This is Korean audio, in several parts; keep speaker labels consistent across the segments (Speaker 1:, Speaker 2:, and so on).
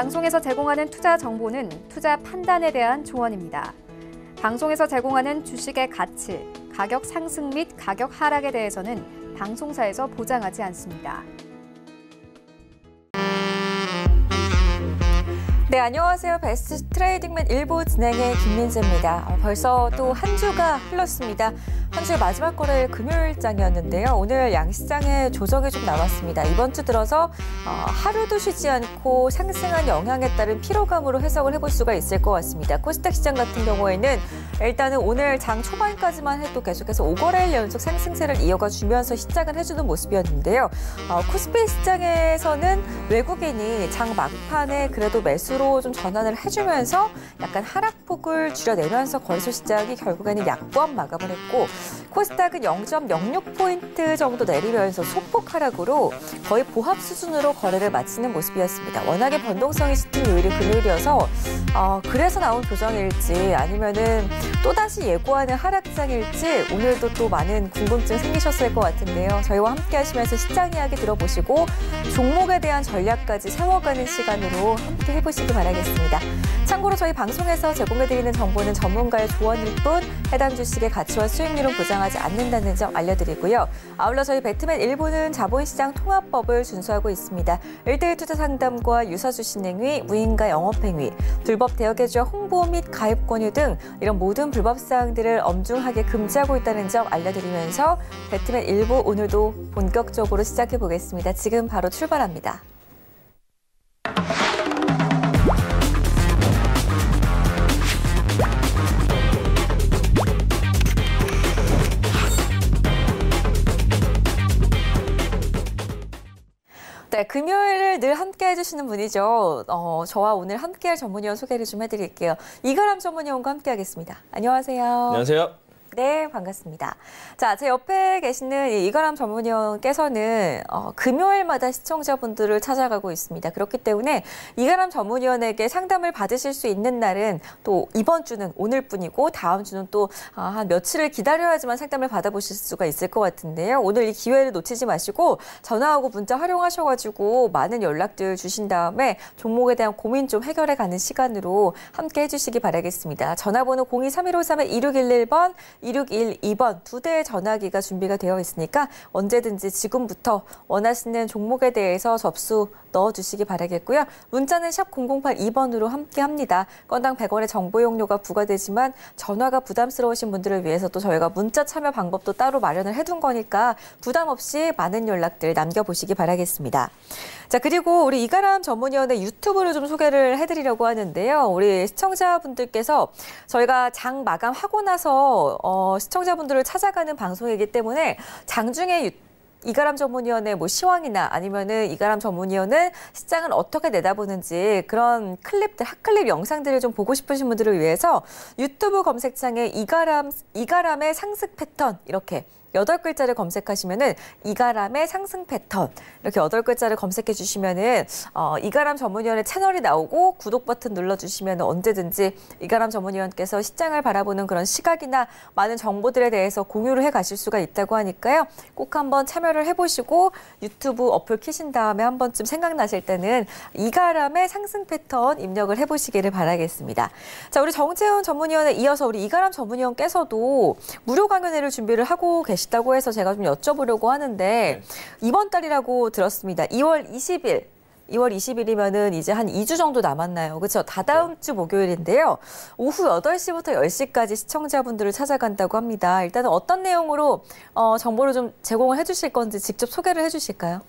Speaker 1: 방송에서 제공하는 투자 정보는 투자 판단에 대한 조언입니다. 방송에서 제공하는 주식의 가치, 가격 상승 및 가격 하락에 대해서는 방송사에서 보장하지 않습니다. 네, 안녕하세요. 베스트 트레이딩맨 일보 진행의 김민재입니다. 벌써 또 한 주가 흘렀습니다. 한주 마지막 거래일 금요일장이었는데요. 오늘 양시장에 조정이 좀 나왔습니다. 이번 주 들어서 어, 하루도 쉬지 않고 상승한 영향에 따른 피로감으로 해석을 해볼 수가 있을 것 같습니다. 코스닥 시장 같은 경우에는 일단은 오늘 장 초반까지만 해도 계속해서 5거래일 연속 상승세를 이어가 주면서 시작을 해주는 모습이었는데요. 어, 코스피 시장에서는 외국인이 장 막판에 그래도 매수로 좀 전환을 해주면서 약간 하락폭을 줄여내면서 거래소 시장이 결국에는 약관 마감을 했고 코스닥은 0.06포인트 정도 내리면서 소폭 하락으로 거의 보합 수준으로 거래를 마치는 모습이었습니다. 워낙에 변동성이 짙은 요일이 금요일이어서 어, 그래서 나온 조정일지 아니면은 또다시 예고하는 하락장일지 오늘도 또 많은 궁금증 생기셨을 것 같은데요. 저희와 함께 하시면서 시장 이야기 들어보시고 종목에 대한 전략까지 세워가는 시간으로 함께 해보시기 바라겠습니다. 참고로 저희 방송에서 제공해드리는 정보는 전문가의 조언일 뿐 해당 주식의 가치와 수익률은 보장하지 않는다는 점 알려드리고요. 아울러 저희 배트맨 일부는 자본시장 통합법을 준수하고 있습니다. 일대일 투자 상담과 유사주식행위, 무인가 영업행위, 불법 대여계좌 홍보 및 가입 권유 등 이런 모든 불법 사항들을 엄중하게 금지하고 있다는 점 알려드리면서 배트맨 일부 오늘도 본격적으로 시작해 보겠습니다. 지금 바로 출발합니다. 네, 금요일을 늘 함께 해주시는 분이죠. 어, 저와 오늘 함께할 전문위원 소개를 좀 해드릴게요. 이가람 전문위원과 함께하겠습니다. 안녕하세요. 안녕하세요. 네, 반갑습니다. 자, 제 옆에 계시는 이가람 전문위원께서는 어, 금요일마다 시청자분들을 찾아가고 있습니다. 그렇기 때문에 이가람 전문위원에게 상담을 받으실 수 있는 날은 또 이번 주는 오늘뿐이고 다음 주는 또한 아, 며칠을 기다려야지만 상담을 받아보실 수가 있을 것 같은데요. 오늘 이 기회를 놓치지 마시고 전화하고 문자 활용하셔가지고 많은 연락들 주신 다음에 종목에 대한 고민 좀 해결해가는 시간으로 함께 해주시기 바라겠습니다. 전화번호 0231531-1611번 2612번 두 대의 전화기가 준비가 되어 있으니까 언제든지 지금부터 원하시는 종목에 대해서 접수 넣어주시기 바라겠고요. 문자는 샵 0082번으로 함께합니다. 건당 100원의 정보 용료가 부과되지만 전화가 부담스러우신 분들을 위해서 또 저희가 문자 참여 방법도 따로 마련을 해둔 거니까 부담 없이 많은 연락들 남겨보시기 바라겠습니다. 자 그리고 우리 이가람 전문위원의 유튜브를 좀 소개를 해드리려고 하는데요. 우리 시청자분들께서 저희가 장 마감하고 나서 어, 어, 시청자분들을 찾아가는 방송이기 때문에 장중에 유... 이가람 전문위원의 뭐 시황이나 아니면은 이가람 전문위원은 시장을 어떻게 내다보는지 그런 클립들 핫클립 영상들을 좀 보고 싶으신 분들을 위해서 유튜브 검색창에 이가람 이가람의 상승 패턴 이렇게 여덟 글자를 검색하시면은 이가람의 상승 패턴 이렇게 여덟 글자를 검색해 주시면은 어, 이가람 전문위원의 채널이 나오고 구독 버튼 눌러주시면 언제든지 이가람 전문위원께서 시장을 바라보는 그런 시각이나 많은 정보들에 대해서 공유를 해 가실 수가 있다고 하니까요. 꼭 한번 참여를 해보시고 유튜브 어플 키신 다음에 한 번쯤 생각나실 때는 이가람의 상승 패턴 입력을 해보시기를 바라겠습니다. 자, 우리 정채훈 전문위원에 이어서 우리 이가람 전문위원께서도 무료 강연회를 준비를 하고 계십니다. 계시다고 해서 제가 좀 여쭤보려고 하는데 네. 이번 달이라고 들었습니다. 2월 20일 2월 20일이면은 이제 한 2주 정도 남았나요? 그렇죠. 다다음 주 목요일인데요. 오후 8시부터 10시까지 시청자분들을 찾아간다고 합니다. 일단은 어떤 내용으로 어, 정보를 좀 제공을 해주실 건지 직접 소개를 해주실까요?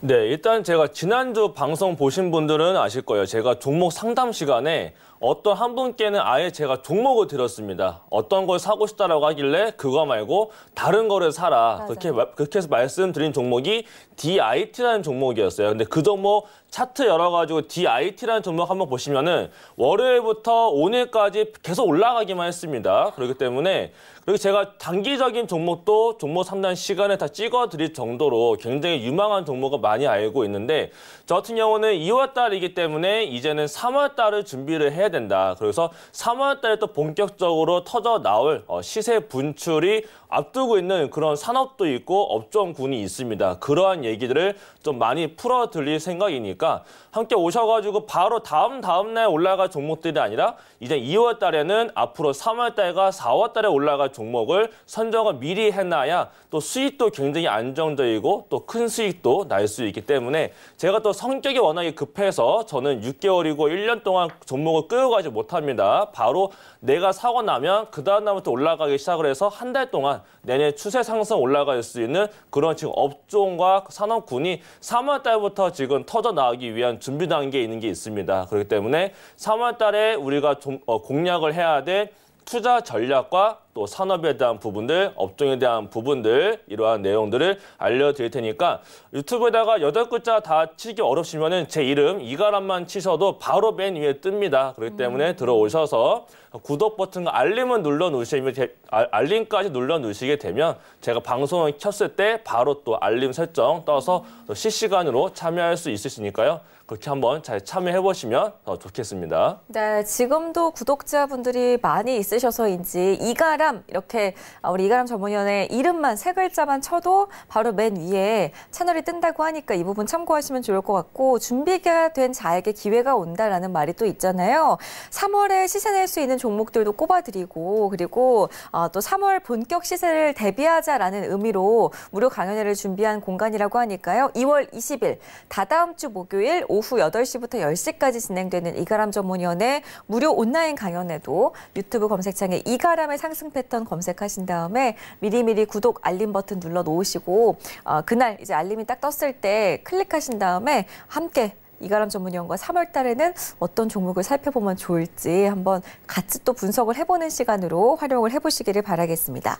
Speaker 2: 네, 일단 제가 지난주 방송 보신 분들은 아실 거예요. 제가 종목 상담 시간에 어떤 한 분께는 아예 제가 종목을 드렸습니다. 어떤 걸 사고 싶다라고 하길래 그거 말고 다른 거를 사라. 그렇게, 그렇게 해서 말씀드린 종목이 DIT라는 종목이었어요. 근데 그 종목 차트 열어가지고 DIT라는 종목 한번 보시면은 월요일부터 오늘까지 계속 올라가기만 했습니다. 그렇기 때문에 그리고 제가 단기적인 종목도 종목 상단 시간에 다 찍어드릴 정도로 굉장히 유망한 종목을 많이 알고 있는데 저 같은 경우는 2월달이기 때문에 이제는 3월달을 준비를 해야 된다. 그래서 3월달에 또 본격적으로 터져 나올 어, 시세 분출이 앞두고 있는 그런 산업도 있고 업종군이 있습니다. 그러한 얘기들을 좀 많이 풀어드릴 생각이니까 보니까 함께 오셔가지고 바로 다음 다음 날 올라갈 종목들이 아니라 이제 2월 달에는 앞으로 3월 달과 4월 달에 올라갈 종목을 선정을 미리 해놔야 또 수익도 굉장히 안정적이고 또 큰 수익도 날 수 있기 때문에 제가 또 성격이 워낙에 급해서 저는 6개월이고 1년 동안 종목을 끌고 가지 못합니다. 바로 내가 사고 나면 그 다음 날부터 올라가기 시작을 해서 한 달 동안 내내 추세 상승 올라갈 수 있는 그런 지금 업종과 산업군이 3월 달부터 지금 터져 나가기 위한 준비 단계에 있는 게 있습니다. 그렇기 때문에 3월 달에 우리가 좀, 어, 공략을 해야 될 투자 전략과 또 산업에 대한 부분들, 업종에 대한 부분들 이러한 내용들을 알려드릴 테니까 유튜브에다가 여덟 글자 다 치기 어렵시면은 제 이름 이가람만 치셔도 바로 맨 위에 뜹니다. 그렇기 때문에 음. 들어오셔서 구독 버튼과 알림을 눌러 놓으시면 알림까지 눌러 놓으시게 되면 제가 방송을 켰을 때 바로 또 알림 설정 떠서 또 실시간으로 참여할 수 있으시니까요. 그렇게 한번 잘 참여해 보시면 더 좋겠습니다.
Speaker 1: 네, 지금도 구독자분들이 많이 있으셔서인지 이가람 이렇게 아, 우리 이가람 전문위원의 이름만 세 글자만 쳐도 바로 맨 위에 채널이 뜬다고 하니까 이 부분 참고하시면 좋을 것 같고 준비가 된 자에게 기회가 온다라는 말이 또 있잖아요. 3월에 시세 낼 수 있는 종목들도 꼽아드리고 그리고 아, 또 3월 본격 시세를 대비하자라는 의미로 무료 강연회를 준비한 공간이라고 하니까요. 2월 20일 다다음 주 목요일 오후 8시부터 10시까지 진행되는 이가람 전문위원회 무료 온라인 강연에도 유튜브 검색창에 이가람의 상승 패턴 검색하신 다음에 미리미리 구독 알림 버튼 눌러 놓으시고 어, 그날 이제 알림이 딱 떴을 때 클릭하신 다음에 함께 이가람 전문위원과 3월 달에는 어떤 종목을 살펴보면 좋을지 한번 같이 또 분석을 해보는 시간으로 활용을 해보시기를 바라겠습니다.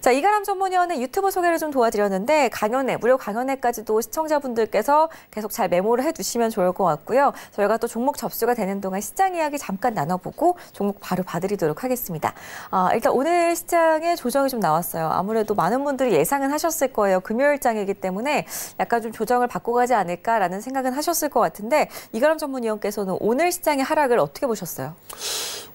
Speaker 1: 자, 이가람 전문위원의 유튜브 소개를 좀 도와드렸는데 강연회, 무료 강연회까지도 시청자분들께서 계속 잘 메모를 해두시면 좋을 것 같고요. 저희가 또 종목 접수가 되는 동안 시장 이야기 잠깐 나눠보고 종목 바로 봐드리도록 하겠습니다. 아, 일단 오늘 시장에 조정이 좀 나왔어요. 아무래도 많은 분들이 예상은 하셨을 거예요. 금요일장이기 때문에 약간 좀 조정을 받고 가지 않을까라는 생각은 하셨을 것 같은데 이가람 전문위원께서는 오늘 시장의 하락을 어떻게 보셨어요?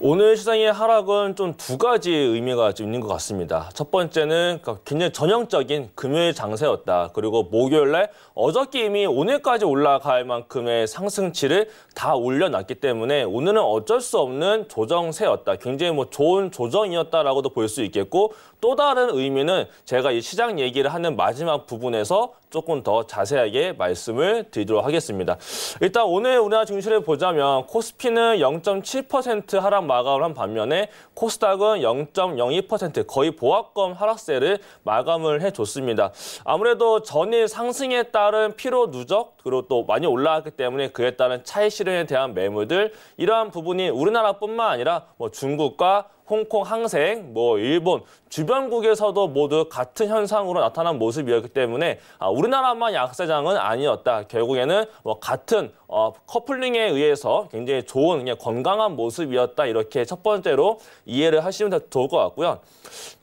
Speaker 2: 오늘 시장의 하락은 좀 두 가지 의미가 좀 있는 것 같습니다. 첫 번째는 그러니까 굉장히 전형적인 금요일 장세였다. 그리고 목요일날 어저께 이미 오늘까지 올라갈 만큼의 상승치를 다 올려놨기 때문에 오늘은 어쩔 수 없는 조정세였다. 굉장히 뭐 좋은 조정이었다라고도 볼 수 있겠고 또 다른 의미는 제가 이 시장 얘기를 하는 마지막 부분에서 조금 더 자세하게 말씀을 드리도록 하겠습니다. 일단 오늘 우리나라 증시를 보자면 코스피는 0.7% 하락 마감을 한 반면에 코스닥은 0.02% 거의 보합권 하락세를 마감을 해줬습니다. 아무래도 전일 상승에 따른 피로 누적 그리고 또 많이 올라왔기 때문에 그에 따른 차이 실현에 대한 매물들 이러한 부분이 우리나라뿐만 아니라 뭐 중국과 홍콩 항생, 뭐 일본 주변국에서도 모두 같은 현상으로 나타난 모습이었기 때문에 아, 우리나라만 약세장은 아니었다. 결국에는 뭐 같은 어, 커플링에 의해서 굉장히 좋은 그냥 건강한 모습이었다. 이렇게 첫 번째로 이해를 하시면 더 좋을 것 같고요.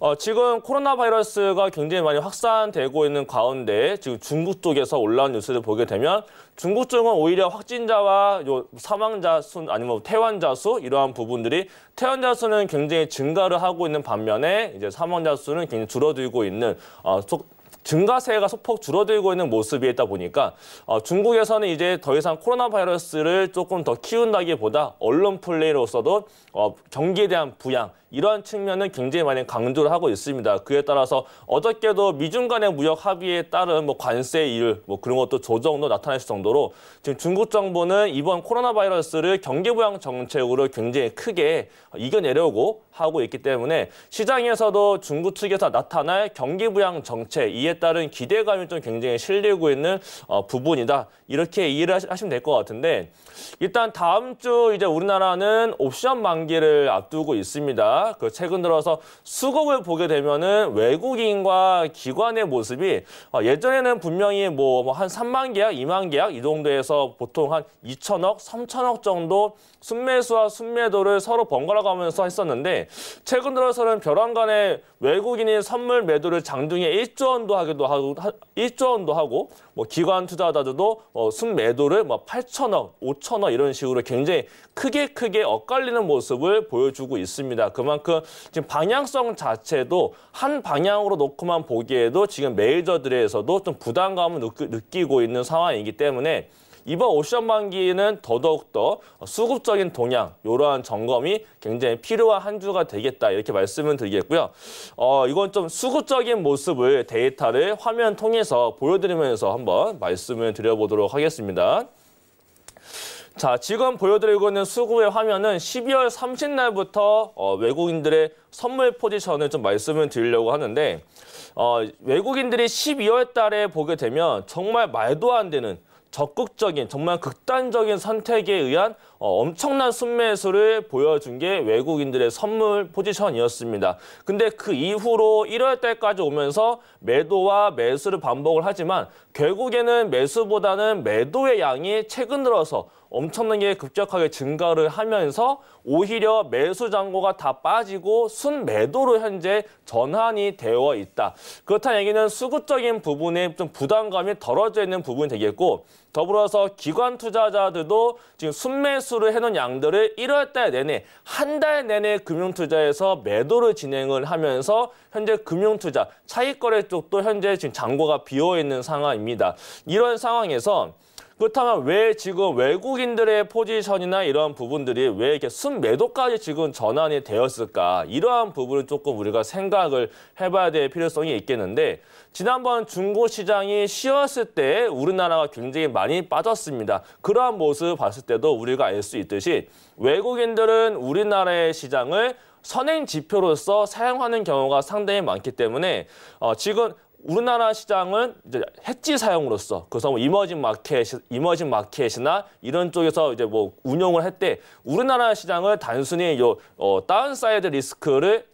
Speaker 2: 어, 지금 코로나 바이러스가 굉장히 많이 확산되고 있는 가운데 지금 중국 쪽에서 올라온 뉴스를 보게 되면 중국증은 오히려 확진자와 요 사망자 수 아니면 뭐 퇴원자 수 이러한 부분들이 퇴원자 수는 굉장히 증가를 하고 있는 반면에 이제 사망자 수는 굉장히 줄어들고 있는 어, 속, 증가세가 소폭 줄어들고 있는 모습이 있다 보니까 어, 중국에서는 이제 더 이상 코로나 바이러스를 조금 더 키운다기보다 언론 플레이로서도 어, 경기에 대한 부양 이러한 측면은 굉장히 많이 강조를 하고 있습니다. 그에 따라서 어저께도 미중 간의 무역 합의에 따른 뭐 관세 이율 뭐 그런 것도 조정도 나타날을 정도로 지금 중국 정부는 이번 코로나 바이러스를 경기 부양 정책으로 굉장히 크게 이겨내려고 하고 있기 때문에 시장에서도 중국 측에서 나타날 경기 부양 정책 이에 따른 기대감이 좀 굉장히 실리고 있는 어, 부분이다. 이렇게 이해를 하시면 될 것 같은데 일단 다음 주 이제 우리나라는 옵션 만기를 앞두고 있습니다. 그 최근 들어서 수급을 보게 되면은 외국인과 기관의 모습이 어, 예전에는 분명히 뭐 한 3만 계약, 2만 계약 이 정도에서 보통 한 2천억, 3천억 정도 순매수와 순매도를 서로 번갈아 가면서 했었는데 최근 들어서는 벼랑간에 외국인이 선물 매도를 장중에 1조 원도 하기도 하고 1조 원도 하고 뭐 기관 투자자들도 어 순매도를 뭐 8천억, 5천억 이런 식으로 굉장히 크게 크게 엇갈리는 모습을 보여주고 있습니다. 그 그만큼 지금 방향성 자체도 한 방향으로 놓고만 보기에도 지금 메이저들에서도 좀 부담감을 느끼고 있는 상황이기 때문에 이번 오션 만기는 더더욱더 수급적인 동향, 이러한 점검이 굉장히 필요한 한 주가 되겠다 이렇게 말씀을 드리겠고요. 어, 이건 좀 수급적인 모습을 데이터를 화면 통해서 보여드리면서 한번 말씀을 드려보도록 하겠습니다. 자, 지금 보여드리고 있는 수구의 화면은 12월 30날부터 어, 외국인들의 선물 포지션을 좀 말씀을 드리려고 하는데 어, 외국인들이 12월 달에 보게 되면 정말 말도 안 되는 적극적인 정말 극단적인 선택에 의한 어, 엄청난 순매수를 보여준 게 외국인들의 선물 포지션이었습니다. 근데 그 이후로 1월 달까지 오면서 매도와 매수를 반복을 하지만 결국에는 매수보다는 매도의 양이 최근 들어서 엄청나게 급격하게 증가를 하면서 오히려 매수 잔고가 다 빠지고 순매도로 현재 전환이 되어 있다. 그렇다는 얘기는 수급적인 부분에 좀 부담감이 덜어져 있는 부분이 되겠고 더불어서 기관 투자자들도 지금 순매수를 해놓은 양들을 1월 달 내내 한 달 내내 금융투자에서 매도를 진행을 하면서 현재 금융투자 차익거래 쪽도 현재 지금 잔고가 비어 있는 상황입니다. 이런 상황에서 그렇다면 왜 지금 외국인들의 포지션이나 이런 부분들이 왜 이렇게 순매도까지 지금 전환이 되었을까? 이러한 부분을 조금 우리가 생각을 해봐야 될 필요성이 있겠는데 지난번 중고시장이 쉬었을 때 우리나라가 굉장히 많이 빠졌습니다. 그러한 모습 봤을 때도 우리가 알 수 있듯이 외국인들은 우리나라의 시장을 선행 지표로서 사용하는 경우가 상당히 많기 때문에 어, 지금 우리나라 시장은 이제 해지 사용으로서 그래서 뭐 이머징 마켓, 이머징 마켓이나 이런 쪽에서 이제 뭐 운영을 할때 우리나라 시장을 단순히 요 어, 다운사이드 리스크를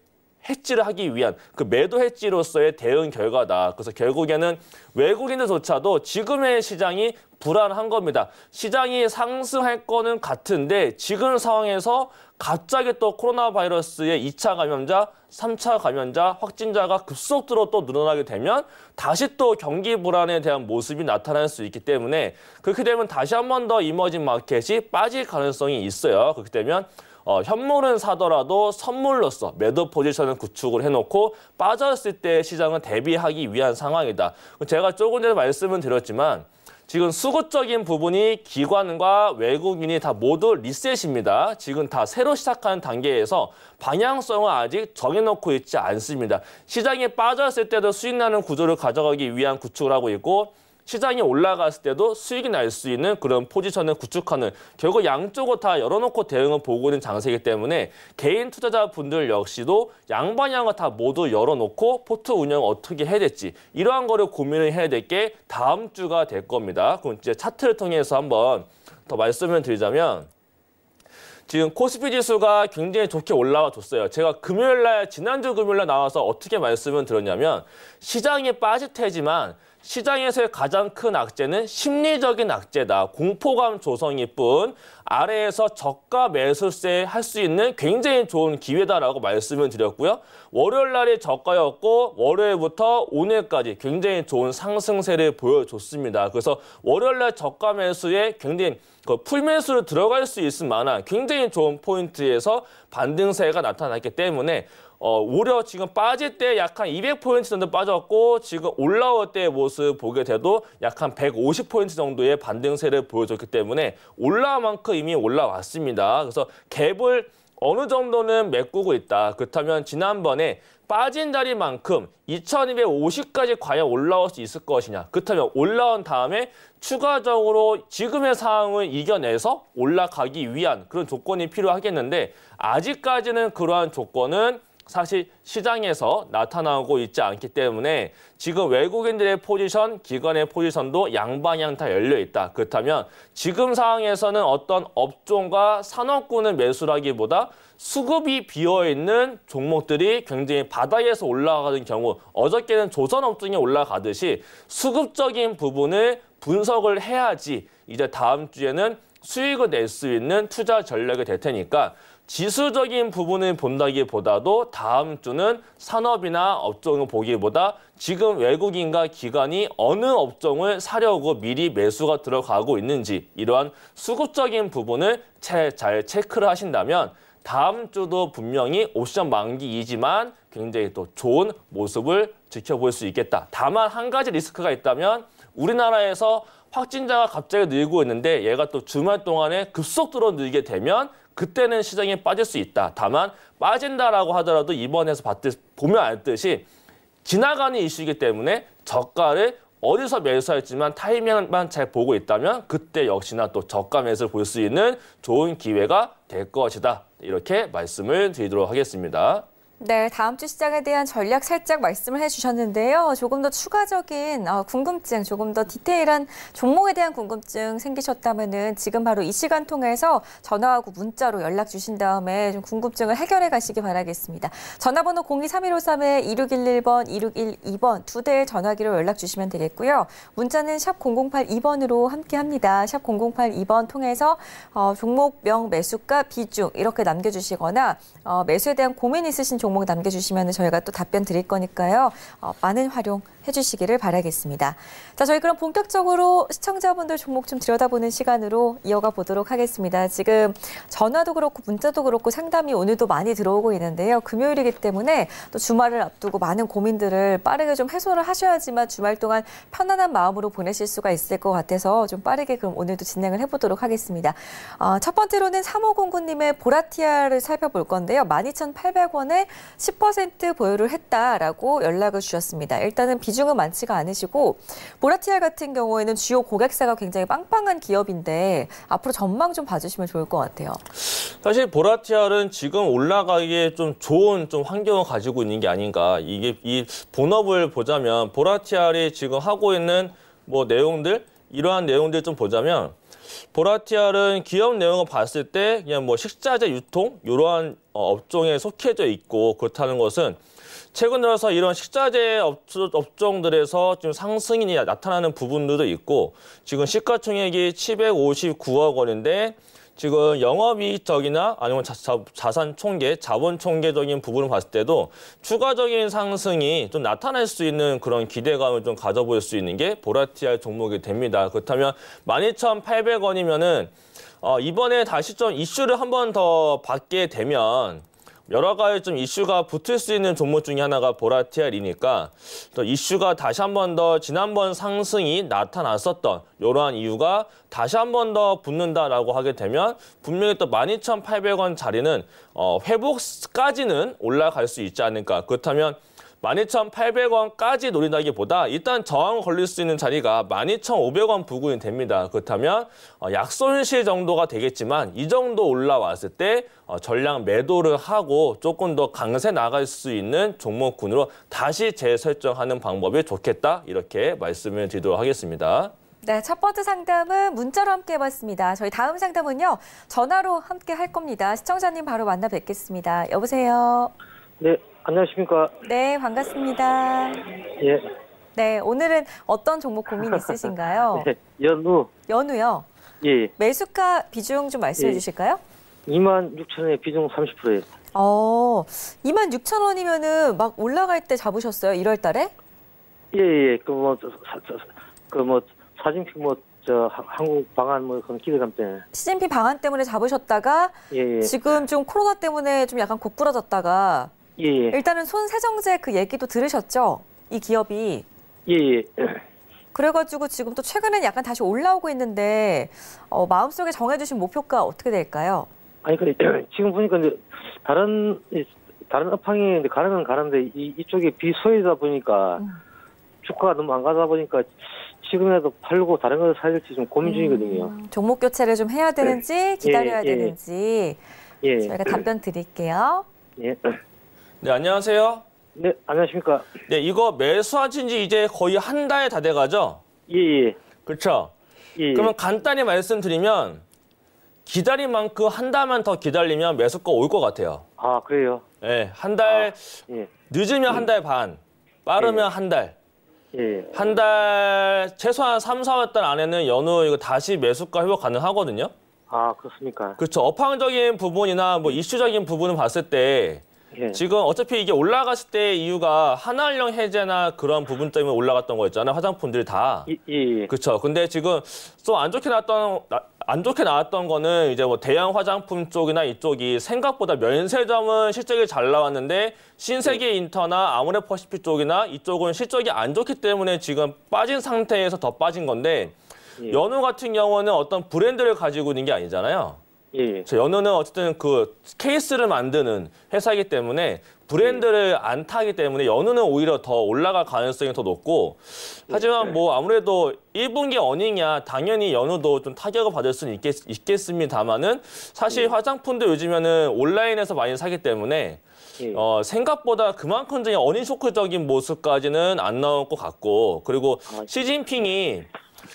Speaker 2: 해지를 하기 위한 그 매도 해지로서의 대응 결과다. 그래서 결국에는 외국인들조차도 지금의 시장이 불안한 겁니다. 시장이 상승할 거는 같은데 지금 상황에서 갑자기 또 코로나 바이러스의 2차 감염자, 3차 감염자, 확진자가 급속도로 또 늘어나게 되면 다시 또 경기 불안에 대한 모습이 나타날 수 있기 때문에 그렇게 되면 다시 한 번 더 이머징 마켓이 빠질 가능성이 있어요. 그렇게 되면 어, 현물은 사더라도 선물로서 매도 포지션을 구축을 해놓고 빠졌을 때 시장을 대비하기 위한 상황이다. 제가 조금 전에 말씀을 드렸지만 지금 수급적인 부분이 기관과 외국인이 다 모두 리셋입니다. 지금 다 새로 시작하는 단계에서 방향성은 아직 정해놓고 있지 않습니다. 시장에 빠졌을 때도 수익나는 구조를 가져가기 위한 구축을 하고 있고 시장이 올라갔을 때도 수익이 날 수 있는 그런 포지션을 구축하는 결국 양쪽을 다 열어놓고 대응을 보고 있는 장세이기 때문에 개인 투자자분들 역시도 양방향을 다 모두 열어놓고 포트 운영을 어떻게 해야 될지 이러한 거를 고민을 해야 될 게 다음 주가 될 겁니다. 그럼 이제 차트를 통해서 한번 더 말씀을 드리자면 지금 코스피 지수가 굉장히 좋게 올라와 줬어요. 제가 금요일 날 지난주 금요일 날 나와서 어떻게 말씀을 드렸냐면 시장이 빠질 테지만 시장에서의 가장 큰 악재는 심리적인 악재다. 공포감 조성일 뿐 아래에서 저가 매수세 할 수 있는 굉장히 좋은 기회다라고 말씀을 드렸고요. 월요일 날이 저가였고 월요일부터 오늘까지 굉장히 좋은 상승세를 보여줬습니다. 그래서 월요일 날 저가 매수에 굉장히 그 풀매수로 들어갈 수 있을 만한 굉장히 좋은 포인트에서 반등세가 나타났기 때문에 어, 오히려 지금 빠질 때 약 한 200포인트 정도 빠졌고 지금 올라올 때의 모습 보게 돼도 약 한 150포인트 정도의 반등세를 보여줬기 때문에 올라온 만큼 이미 올라왔습니다. 그래서 갭을 어느 정도는 메꾸고 있다. 그렇다면 지난번에 빠진 자리만큼 2250까지 과연 올라올 수 있을 것이냐. 그렇다면 올라온 다음에 추가적으로 지금의 상황을 이겨내서 올라가기 위한 그런 조건이 필요하겠는데 아직까지는 그러한 조건은 사실 시장에서 나타나고 있지 않기 때문에 지금 외국인들의 포지션, 기관의 포지션도 양방향 다 열려 있다. 그렇다면 지금 상황에서는 어떤 업종과 산업군을 매수라기보다 수급이 비어있는 종목들이 굉장히 바닥에서 올라가는 경우 어저께는 조선업종이 올라가듯이 수급적인 부분을 분석을 해야지 이제 다음 주에는 수익을 낼 수 있는 투자 전략이 될 테니까 지수적인 부분을 본다기보다도 다음 주는 산업이나 업종을 보기보다 지금 외국인과 기관이 어느 업종을 사려고 미리 매수가 들어가고 있는지 이러한 수급적인 부분을 잘 체크를 하신다면 다음 주도 분명히 옵션 만기이지만 굉장히 또 좋은 모습을 지켜볼 수 있겠다. 다만 한 가지 리스크가 있다면 우리나라에서 확진자가 갑자기 늘고 있는데 얘가 또 주말 동안에 급속도로 늘게 되면 그때는 시장에 빠질 수 있다. 다만 빠진다라고 하더라도 이번에서 봤듯 보면 알듯이 지나가는 이슈이기 때문에 저가를 어디서 매수할지만 타이밍만 잘 보고 있다면 그때 역시나 또 저가 매수를 볼 수 있는 좋은 기회가 될 것이다. 이렇게 말씀을 드리도록 하겠습니다.
Speaker 1: 네, 다음 주 시장에 대한 전략 살짝 말씀을 해주셨는데요. 조금 더 추가적인 어, 궁금증, 조금 더 디테일한 종목에 대한 궁금증 생기셨다면은 지금 바로 이 시간 통해서 전화하고 문자로 연락 주신 다음에 좀 궁금증을 해결해 가시기 바라겠습니다. 전화번호 023153-2611번, 2612번 두 대의 전화기로 연락 주시면 되겠고요. 문자는 샵 0082번으로 함께합니다. 샵 0082번 통해서 어, 종목명 매수가 비중 이렇게 남겨주시거나 어, 매수에 대한 고민 있으신 종목 종목 남겨주시면 저희가 또 답변 드릴 거니까요. 어, 많은 활용 해주시기를 바라겠습니다. 자, 저희 그럼 본격적으로 시청자분들 종목 좀 들여다보는 시간으로 이어가 보도록 하겠습니다. 지금 전화도 그렇고 문자도 그렇고 상담이 오늘도 많이 들어오고 있는데요. 금요일이기 때문에 또 주말을 앞두고 많은 고민들을 빠르게 좀 해소를 하셔야지만 주말 동안 편안한 마음으로 보내실 수가 있을 것 같아서 좀 빠르게 그럼 오늘도 진행을 해보도록 하겠습니다. 어, 첫 번째로는 3509님의 보라티아를 살펴볼 건데요. 12,800원에 10% 보유를 했다라고 연락을 주셨습니다. 일단은 비 비중은 많지가 않으시고 보라티알 같은 경우에는 주요 고객사가 굉장히 빵빵한 기업인데 앞으로 전망 좀 봐주시면 좋을 것 같아요.
Speaker 2: 사실 보라티알은 지금 올라가기에 좀 좋은 좀 환경을 가지고 있는 게 아닌가. 이게 이 본업을 보자면 보라티알이 지금 하고 있는 뭐 내용들 이러한 내용들 좀 보자면 보라티알은 기업 내용을 봤을 때 그냥 뭐 식자재 유통 이러한 어, 업종에 속해져 있고 그렇다는 것은 최근 들어서 이런 식자재 업종들에서 좀 상승이 나타나는 부분들도 있고 지금 시가총액이 759억 원인데 지금 영업이익적이나 아니면 자, 자산 총계, 자본 총계적인 부분을 봤을 때도 추가적인 상승이 좀 나타날 수 있는 그런 기대감을 좀 가져볼 수 있는 게 보라티알 종목이 됩니다. 그렇다면 12,800원이면은 어, 이번에 다시 좀 이슈를 한 번 더 받게 되면 여러 가지 좀 이슈가 붙을 수 있는 종목 중에 하나가 보라티알이니까 또 이슈가 다시 한 번 더 지난번 상승이 나타났었던 이러한 이유가 다시 한 번 더 붙는다라고 하게 되면 분명히 또 12,800원 자리는 어, 회복까지는 올라갈 수 있지 않을까. 그렇다면 12,800원까지 노린다기보다 일단 저항 걸릴 수 있는 자리가 12,500원 부근이 됩니다. 그렇다면 어, 약 손실 정도가 되겠지만 이 정도 올라왔을 때 어, 전량 매도를 하고 조금 더 강세 나갈 수 있는 종목군으로 다시 재설정하는 방법이 좋겠다 이렇게 말씀을 드리도록 하겠습니다.
Speaker 1: 네, 첫 번째 상담은 문자로 함께 해봤습니다. 저희 다음 상담은요, 전화로 함께 할 겁니다. 시청자님 바로 만나 뵙겠습니다. 여보세요? 네, 안녕하십니까. 네, 반갑습니다. 예. 네, 오늘은 어떤 종목 고민 있으신가요? 네, 연우. 연우요? 예. 매수가 비중 좀 말씀해 예. 주실까요? 2만 6천 원에 비중 30%예요. 어, 2만 6천 원이면은 막 올라갈 때 잡으셨어요? 1월 달에?
Speaker 3: 예, 예, 예. 그 뭐, 그 뭐, 사진픽 뭐, 저 한국 방안 뭐 그런 기대감 때문에
Speaker 1: 시진핑 방안 때문에 잡으셨다가 예, 예. 지금 좀 코로나 때문에 좀 약간 고꾸라졌다가 예, 예, 일단은 손세정제 그 얘기도 들으셨죠? 이 기업이. 예, 예, 그래가지고 지금 또 최근엔 약간 다시 올라오고 있는데 어, 마음속에 정해주신 목표가 어떻게 될까요? 아니 그래 지금 보니까 이제 다른
Speaker 3: 다른 업황이 가라면 가는데 이, 이쪽에 비소이다 보니까 음. 주가가 너무 안 가다 보니까 지금이라도 팔고 다른 걸 사야 될지 좀 고민 음, 중이거든요. 음,
Speaker 1: 종목 교체를 좀 해야 되는지 네. 기다려야 예, 예. 되는지
Speaker 3: 예. 저희가 답변
Speaker 1: 드릴게요.
Speaker 3: 예.
Speaker 2: 네, 안녕하세요. 네, 안녕하십니까. 네, 이거 매수하신 지 이제 거의 한 달 다 돼가죠? 예, 예. 그렇죠? 예, 예. 그러면 간단히 말씀드리면 기다린 만큼 그 한 달만 더 기다리면 매수가 올 것 같아요. 아, 그래요? 네, 한 달, 아, 예. 늦으면 한달 예. 반, 빠르면 예. 한 달. 예. 한 달, 최소한 3, 4월 달 안에는 연우 이거 다시 매수가 회복 가능하거든요.
Speaker 3: 아, 그렇습니까?
Speaker 2: 그렇죠. 업황적인 부분이나 뭐 이슈적인 부분을 봤을 때 예. 지금 어차피 이게 올라갔을 때 이유가 한알령 해제나 그런 부분 때문에 올라갔던 거였잖아요. 화장품들 다. 예, 그렇죠. 근데 지금 또 안 좋게 나왔던 안 좋게 나왔던 거는 이제 뭐 대형 화장품 쪽이나 이쪽이 생각보다 면세점은 실적이 잘 나왔는데 신세계 예. 인터나 아모레퍼시픽 쪽이나 이쪽은 실적이 안 좋기 때문에 지금 빠진 상태에서 더 빠진 건데 연우 같은 경우는 어떤 브랜드를 가지고 있는 게 아니잖아요. 예. 연어는 어쨌든 그 케이스를 만드는 회사이기 때문에 브랜드를 음. 안 타기 때문에 연우는 오히려 더 올라갈 가능성이 더 높고 하지만 네. 뭐 아무래도 1분기 어닝이야 당연히 연우도 좀 타격을 받을 수는 있겠, 있겠 습니다만은 사실 음. 화장품도 요즘에는 온라인에서 많이 사기 때문에 예. 어, 생각보다 그만큼 어닝 쇼크적인 모습까지는 안 나올 것 같고 그리고 아, 예. 시진핑이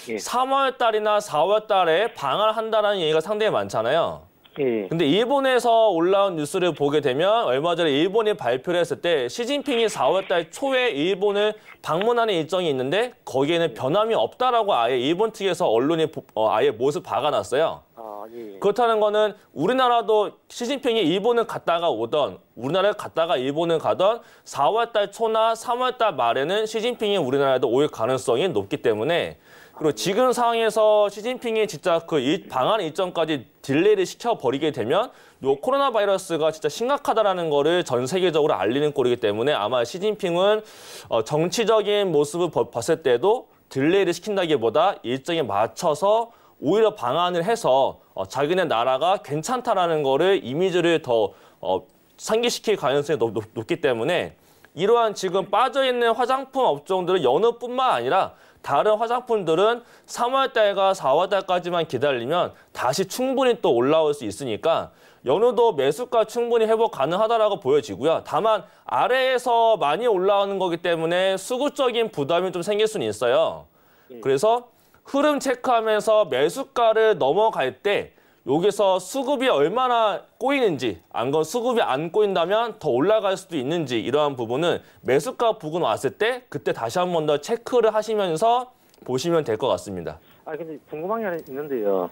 Speaker 2: 예. 3월 달이나 4월 달에 방을 한다는 얘기가 상당히 많잖아요. 예. 근데 일본에서 올라온 뉴스를 보게 되면 얼마 전에 일본이 발표를 했을 때 시진핑이 4월 달 초에 일본을 방문하는 일정이 있는데 거기에는 변함이 없다라고 아예 일본 측에서 언론이 어, 아예 모습 박아놨어요. 아, 예. 그렇다는 거는 우리나라도 시진핑이 일본을 갔다가 오던 우리나라를 갔다가 일본을 가던 4월 달 초나 3월 달 말에는 시진핑이 우리나라에도 올 가능성이 높기 때문에 그리고 지금 상황에서 시진핑이 진짜 그 방한 일정까지 딜레이를 시켜버리게 되면 요 코로나 바이러스가 진짜 심각하다라는 거를 전 세계적으로 알리는 꼴이기 때문에 아마 시진핑은 어, 정치적인 모습을 봤을 때도 딜레이를 시킨다기보다 일정에 맞춰서 오히려 방안을 해서 어, 자기네 나라가 괜찮다라는 거를 이미지를 더 어, 상기시킬 가능성이 높, 높, 높기 때문에 이러한 지금 빠져있는 화장품 업종들은 연어뿐만 아니라 다른 화장품들은 3월달과 4월달까지만 기다리면 다시 충분히 또 올라올 수 있으니까 연우도 매수가 충분히 회복 가능하다라고 보여지고요. 다만 아래에서 많이 올라오는 거기 때문에 수급적인 부담이 좀 생길 수는 있어요. 네. 그래서 흐름 체크하면서 매수가를 넘어갈 때 여기서 수급이 얼마나 꼬이는지 안건 수급이 안 꼬인다면 더 올라갈 수도 있는지 이러한 부분은 매수가 부근 왔을 때 그때 다시 한 번 더 체크를 하시면서 보시면 될 것 같습니다.
Speaker 3: 아 근데 궁금한 게 있는데요.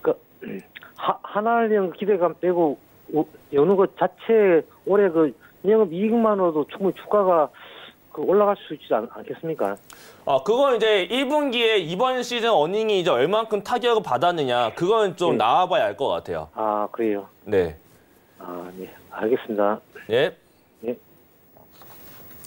Speaker 3: 그 하나령 기대감 빼고 연우거 자체 올해 그 영업 이익만으로도 충분히 주가가 그 올라갈 수 있지 않, 겠습니까
Speaker 2: 아, 그건 이제 1분기에 이번 시즌 어닝이 이제 얼만큼 타격을 받았느냐, 그건 좀 네. 나와봐야 알 것 같아요. 아, 그래요?
Speaker 3: 네. 아, 네. 알겠습니다.
Speaker 2: 예. 예. 네.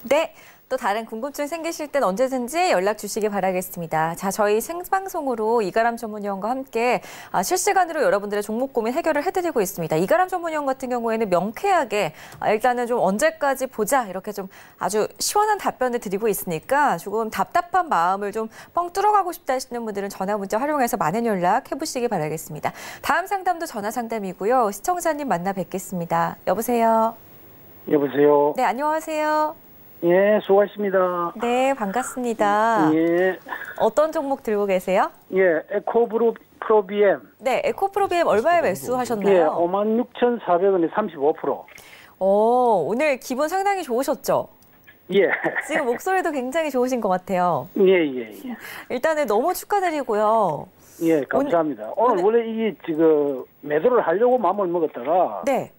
Speaker 1: 네. 또 다른 궁금증 생기실 땐 언제든지 연락 주시기 바라겠습니다. 자, 저희 생방송으로 이가람 전문위원과 함께 아, 실시간으로 여러분들의 종목 고민 해결을 해드리고 있습니다. 이가람 전문위원 같은 경우에는 명쾌하게 아, 일단은 좀 언제까지 보자 이렇게 좀 아주 시원한 답변을 드리고 있으니까 조금 답답한 마음을 좀 뻥 뚫어가고 싶다 하시는 분들은 전화 문자 활용해서 많은 연락 해보시기 바라겠습니다. 다음 상담도 전화 상담이고요. 시청자님 만나 뵙겠습니다. 여보세요. 여보세요. 네, 안녕하세요. 예, 수고하십니다. 네, 반갑습니다. 예. 어떤 종목 들고 계세요? 예, 에코 프로비엠. 네, 에코프로비엠 얼마에 매수하셨나요? 예, 56,400원에 35%. 오, 오늘 기분 상당히 좋으셨죠? 예. 지금 목소리도 굉장히 좋으신 것 같아요. 예, 예, 예. 일단은 너무 축하드리고요.
Speaker 3: 예, 감사합니다. 오늘, 오늘 원래 이게 지금 매도를 하려고 마음을 먹었다가 네.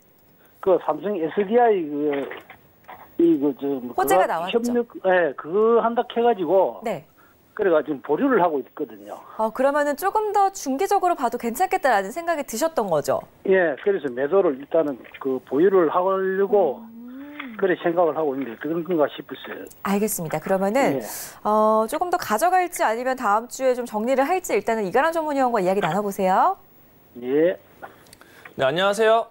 Speaker 3: 그 삼성 SDI 그 이거 그, 저 뭐 호재가 나왔죠. 협력, 예, 네, 그거 한다 해가지고 네. 그래가지고 보류를 하고 있거든요.
Speaker 1: 어, 그러면은 조금 더 중기적으로 봐도 괜찮겠다라는 생각이 드셨던 거죠?
Speaker 3: 예, 그래서 매도를 일단은 그 보유를 하려고 음. 그래 생각을 하고 있는데 그런 건가 싶었어요.
Speaker 1: 알겠습니다. 그러면은 예. 어, 조금 더 가져갈지 아니면 다음 주에 좀 정리를 할지 일단은 이가람 전문위원과 이야기 나눠보세요.
Speaker 3: 예. 네, 안녕하세요.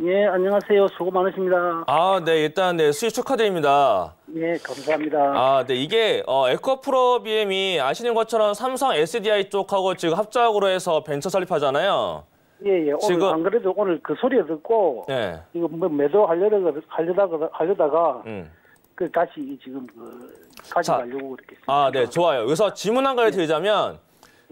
Speaker 3: 예, 안녕하세요. 수고 많으십니다. 아, 네,
Speaker 2: 일단 네, 수익 축하드립니다.
Speaker 3: 예, 감사합니다.
Speaker 2: 아, 네, 이게 어, 에코프로 BM이 아시는 것처럼 삼성 SDI 쪽하고 지금 합작으로 해서 벤처 설립하잖아요.
Speaker 3: 예, 예. 오늘 안 그래도 오늘 그 소리 듣고 예. 이거 뭐 매도 하려다가 하려다가 하려다가 음. 그 다시 지금 그 가져가려고 그렇게.
Speaker 2: 아, 네, 좋아요. 여기서 질문 한 가지 예. 드리자면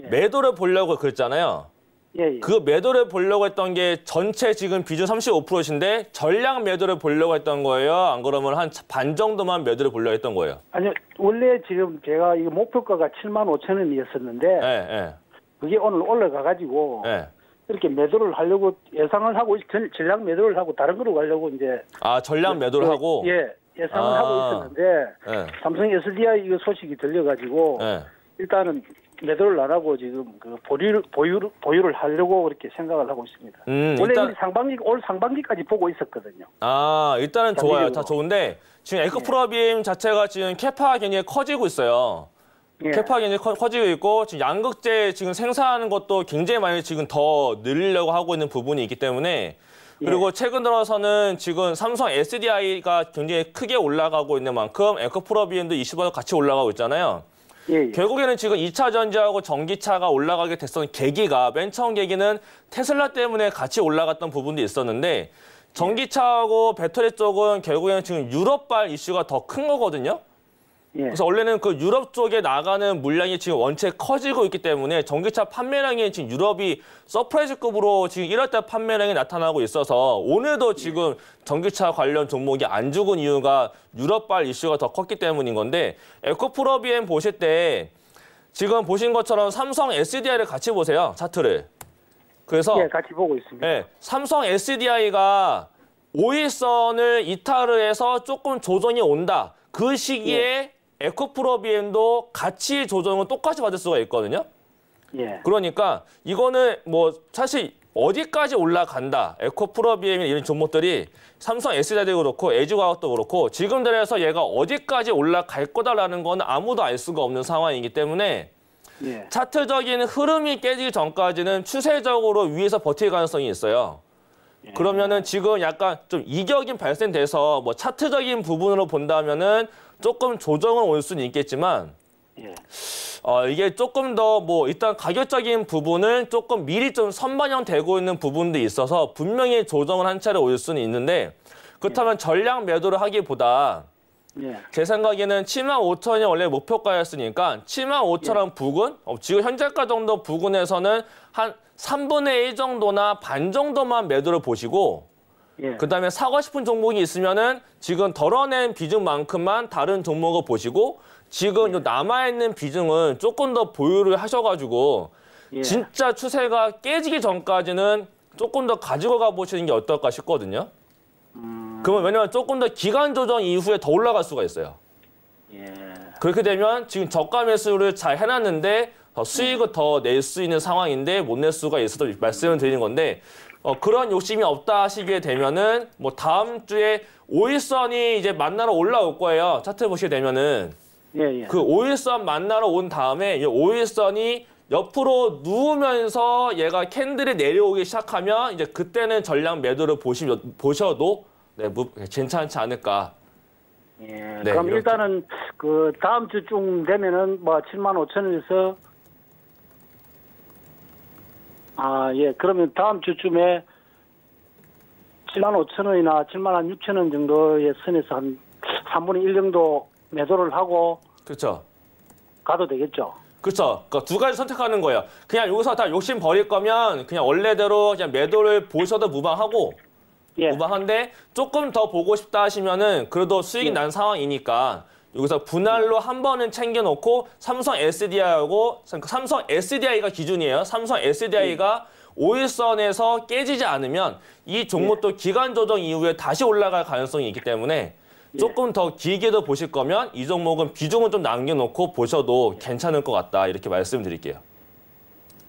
Speaker 2: 예. 매도를 보려고 그랬잖아요. 예, 예. 그 매도를 보려고 했던 게 전체 지금 비중 3 5인데 전량 매도를 보려고 했던 거예요? 안 그러면 한 반 정도만 매도를 보려고 했던 거예요?
Speaker 3: 아니요. 원래 지금 제가 이 목표가가 7만 5천 원이었었는데 예, 예. 그게 오늘 올라가가지고 예. 이렇게 매도를 하려고 예상을 하고 전, 전량 매도를 하고 다른 거로 가려고 이제
Speaker 2: 아 전량 매도를 예, 하고 예
Speaker 3: 예상을 아, 하고 있었는데 예. 삼성 SDI 이거 소식이 들려가지고 예. 일단은 매도를 안하고 지금 그 보유를, 보유를, 보유를 하려고 그렇게 생각을 하고 있습니다. 음, 원래 일단, 상반기 올 상반기까지 보고 있었거든요.
Speaker 2: 아 일단은 좋아요, 다 좋은데 지금 에코프로빔 예. 자체가 지금 캐파 굉장히 커지고 있어요. 예. 캐파 굉장히 커, 지고 있고 지금 양극재 지금 생산하는 것도 굉장히 많이 지금 더 늘리려고 하고 있는 부분이 있기 때문에 예. 그리고 최근 들어서는 지금 삼성 SDI가 굉장히 크게 올라가고 있는 만큼 에코프로비엠도 2 0 같이 올라가고 있잖아요. 예, 예. 결국에는 지금 2차 전지하고 전기차가 올라가게 됐던 계기가 맨 처음 계기는 테슬라 때문에 같이 올라갔던 부분도 있었는데 전기차하고 배터리 쪽은 결국에는 지금 유럽발 이슈가 더 큰 거거든요. 예. 그래서 원래는 그 유럽 쪽에 나가는 물량이 지금 원체 커지고 있기 때문에 전기차 판매량이 지금 유럽이 서프라이즈급으로 지금 1월달 판매량이 나타나고 있어서 오늘도 예. 지금 전기차 관련 종목이 안 죽은 이유가 유럽발 이슈가 더 컸기 때문인 건데 에코프로비엠 보실 때 지금 보신 것처럼 삼성 SDI를 같이 보세요 차트를. 그래서 예, 같이 보고 있습니다. 예, 삼성 SDI가 오일선을 이탈을 해서 조금 조정이 온다. 그 시기에 예. 에코프로 비엔도 같이 조정은 똑같이 받을 수가 있거든요. 예. 그러니까 이거는 뭐 사실 어디까지 올라간다. 에코프로 비엠 이런 종목들이 삼성 S자도 그렇고 에즈과학도 그렇고 지금 들어서 얘가 어디까지 올라갈 거다라는 건 아무도 알 수가 없는 상황이기 때문에 예. 차트적인 흐름이 깨지기 전까지는 추세적으로 위에서 버틸 가능성이 있어요. 예. 그러면은 지금 약간 좀 이격이 발생돼서 뭐 차트적인 부분으로 본다면은 조금 조정은 올 수는 있겠지만 예. 어, 이게 조금 더 뭐 일단 가격적인 부분은 조금 미리 좀 선반영되고 있는 부분도 있어서 분명히 조정을 한 차례 올 수는 있는데 그렇다면 예. 전량 매도를 하기보다 예. 제 생각에는 7만 5천이 원래 목표가였으니까 7만 5천 원 부근, 어, 지금 현재가 정도 부근에서는 한 3분의 1 정도나 반 정도만 매도를 보시고 예. 그다음에 사고 싶은 종목이 있으면은 지금 덜어낸 비중만큼만 다른 종목을 보시고 지금 예. 남아 있는 비중은 조금 더 보유를 하셔가지고 예. 진짜 추세가 깨지기 전까지는 조금 더 가지고 가 보시는 게 어떨까 싶거든요. 음... 그러면 왜냐면 조금 더 기간 조정 이후에 더 올라갈 수가 있어요. 예. 그렇게 되면 지금 저가 매수를 잘 해놨는데 수익을 음. 더낼 수 있는 상황인데 못 낼 수가 있어서 말씀을 드리는 건데 어, 그런 욕심이 없다 하시게 되면은 뭐 다음 주에 오일선이 이제 만나러 올라올 거예요. 차트 보시게 되면은 예, 예. 그 오일선 만나러 온 다음에 이 오일선이 옆으로 누우면서 얘가 캔들이 내려오기 시작하면 이제 그때는 전량 매도를 보시, 보셔도 네, 무, 괜찮지 않을까.
Speaker 3: 예, 네, 그럼 이렇게. 일단은 그 다음 주쯤 되면은 뭐 7만 5천에서 아, 예. 그러면 다음 주쯤에 7만 5천 원이나 7만 한 6천 원 정도의 선에서 한 3분의 1 정도 매도를 하고 그렇죠. 가도 되겠죠.
Speaker 2: 그렇죠. 그러니까 두 가지 선택하는 거예요. 그냥 여기서 다 욕심 버릴 거면 그냥 원래대로 그냥 매도를 보셔도 무방하고 예. 무방한데 조금 더 보고 싶다 하시면은 그래도 수익이 예. 난 상황이니까 여기서 분할로 한 번은 챙겨놓고 삼성 SDI하고 그러니까 삼성 SDI가 기준이에요. 삼성 SDI가 오일선에서 깨지지 않으면 이 종목도 예. 기간 조정 이후에 다시 올라갈 가능성이 있기 때문에 예. 조금 더 길게도 보실 거면 이 종목은 비중은좀 남겨놓고 보셔도 괜찮을 것 같다 이렇게 말씀드릴게요.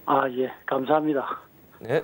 Speaker 3: 아, 예. 감사합니다.
Speaker 2: 네.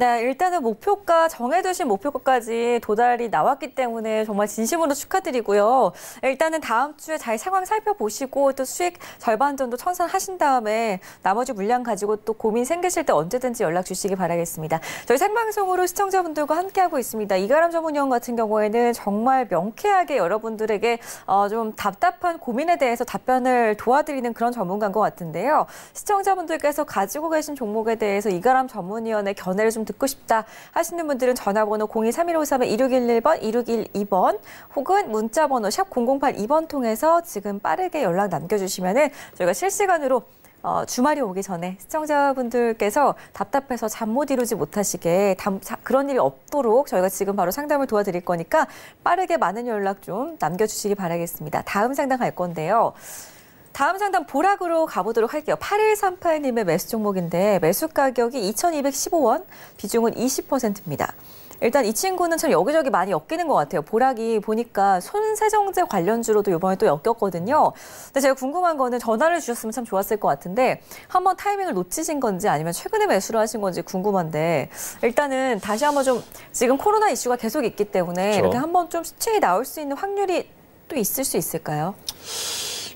Speaker 1: 네, 일단은 목표가 정해두신 목표가까지 도달이 나왔기 때문에 정말 진심으로 축하드리고요. 일단은 다음 주에 잘 상황 살펴보시고 또 수익 절반 정도 청산하신 다음에 나머지 물량 가지고 또 고민 생기실 때 언제든지 연락 주시기 바라겠습니다. 저희 생방송으로 시청자분들과 함께하고 있습니다. 이가람 전문위원 같은 경우에는 정말 명쾌하게 여러분들에게 어, 좀 답답한 고민에 대해서 답변을 도와드리는 그런 전문가인 것 같은데요. 시청자분들께서 가지고 계신 종목에 대해서 이가람 전문위원의 견해를 좀 듣고 싶다 하시는 분들은 전화번호 0 2 3 1 5 3 1 6 1 1번 1612번 혹은 문자번호 샵 0082번 통해서 지금 빠르게 연락 남겨주시면 은 저희가 실시간으로 어, 주말이 오기 전에 시청자분들께서 답답해서 잠 못 이루지 못하시게 담, 자, 그런 일이 없도록 저희가 지금 바로 상담을 도와드릴 거니까 빠르게 많은 연락 좀 남겨주시기 바라겠습니다. 다음 상담 갈 건데요. 다음 상담 보락으로 가보도록 할게요. 8138님의 매수 종목인데 매수 가격이 2,215원, 비중은 20%입니다. 일단 이 친구는 참 여기저기 많이 엮이는 것 같아요. 보락이 보니까 손세정제 관련주로도 이번에 또 엮였거든요. 근데 제가 궁금한 거는 전화를 주셨으면 참 좋았을 것 같은데 한번 타이밍을 놓치신 건지 아니면 최근에 매수를 하신 건지 궁금한데 일단은 다시 한번 좀 지금 코로나 이슈가 계속 있기 때문에 그렇죠. 이렇게 한번 좀 수치에 나올 수 있는 확률이 또 있을 수 있을까요?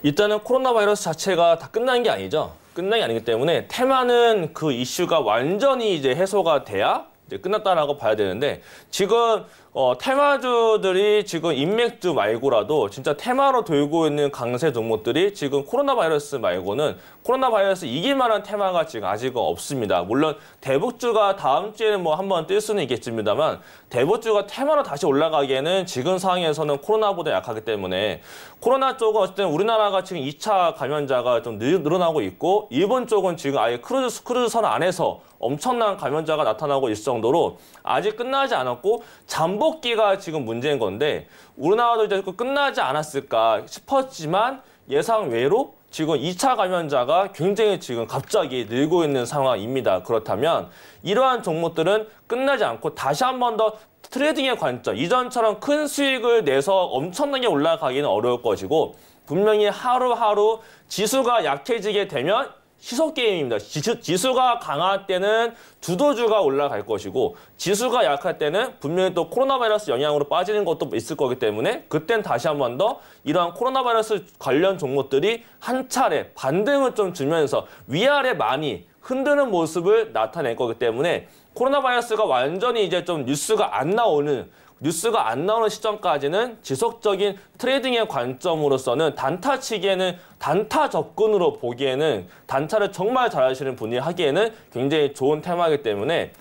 Speaker 2: 일단은 코로나 바이러스 자체가 다 끝난 게 아니죠. 끝난 게 아니기 때문에 테마는 그 이슈가 완전히 이제 해소가 돼야 이제 끝났다라고 봐야 되는데 지금 어, 테마주들이 지금 인맥주 말고라도 진짜 테마로 돌고 있는 강세 종목들이 지금 코로나 바이러스 말고는 코로나 바이러스 이길 만한 테마가 지금 아직은 없습니다. 물론 대북주가 다음 주에는 뭐 한번 뜰 수는 있겠습니다만 대북주가 테마로 다시 올라가기에는 지금 상황에서는 코로나보다 약하기 때문에 코로나 쪽은 어쨌든 우리나라가 지금 2차 감염자가 좀 늘어나고 있고 일본 쪽은 지금 아예 크루즈, 크루즈선 안에서 엄청난 감염자가 나타나고 있을 정도로 아직 끝나지 않았고 잠복 번복기가 지금 문제인 건데 우리나라도 이제 그 끝나지 않았을까 싶었지만 예상 외로 지금 2차 감염자가 굉장히 지금 갑자기 늘고 있는 상황입니다. 그렇다면 이러한 종목들은 끝나지 않고 다시 한 번 더 트레이딩의 관점, 이전처럼 큰 수익을 내서 엄청나게 올라가기는 어려울 것이고 분명히 하루하루 지수가 약해지게 되면 시속 게임입니다. 지수, 가 강할 때는 주도주가 올라갈 것이고 지수가 약할 때는 분명히 또 코로나 바이러스 영향으로 빠지는 것도 있을 거기 때문에 그땐 다시 한 번 더 이러한 코로나 바이러스 관련 종목들이 한 차례 반등을 좀 주면서 위아래 많이 흔드는 모습을 나타낼 거기 때문에 코로나 바이러스가 완전히 이제 좀 뉴스가 안 나오는 뉴스가 안 나오는 시점까지는 지속적인 트레이딩의 관점으로서는 단타 치기에는 단타 접근으로 보기에는 단타를 정말 잘하시는 분이 하기에는 굉장히 좋은 테마이기 때문에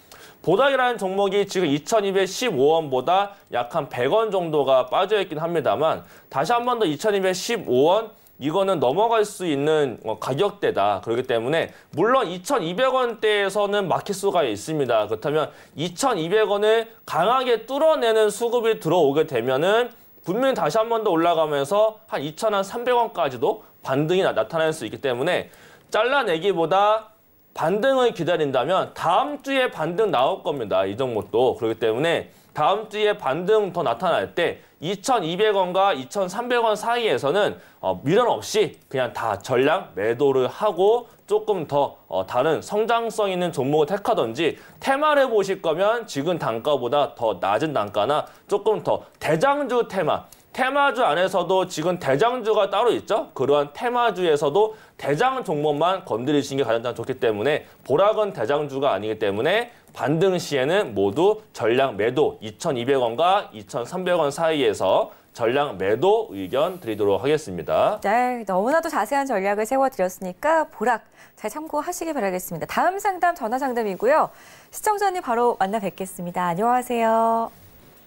Speaker 2: 보닥이라는 종목이 지금 2215원보다 약 한 100원 정도가 빠져있긴 합니다만 다시 한 번 더 2215원 이거는 넘어갈 수 있는 어, 가격대다. 그렇기 때문에 물론 2,200원대에서는 마켓수가 있습니다. 그렇다면 2,200원을 강하게 뚫어내는 수급이 들어오게 되면은 분명히 다시 한 번 더 올라가면서 한 2,300원까지도 반등이 나타날 수 있기 때문에 잘라내기보다 반등을 기다린다면 다음 주에 반등 나올 겁니다. 이 종목도. 그렇기 때문에 다음 주에 반등 더 나타날 때 2,200원과 2,300원 사이에서는 어, 미련 없이 그냥 다 전량 매도를 하고 조금 더 어, 다른 성장성 있는 종목을 택하든지 테마를 보실 거면 지금 단가보다 더 낮은 단가나 조금 더 대장주 테마 테마주 안에서도 지금 대장주가 따로 있죠. 그러한 테마주에서도 대장 종목만 건드리시는 게 가장 좋기 때문에 보락은 대장주가 아니기 때문에 반등 시에는 모두 전량 매도 2,200원과 2,300원 사이에서 전략 매도 의견 드리도록 하겠습니다.
Speaker 1: 네, 너무나도 자세한 전략을 세워드렸으니까 보락 잘 참고하시기 바라겠습니다. 다음 상담 전화 상담이고요. 시청자님 바로 만나 뵙겠습니다. 안녕하세요.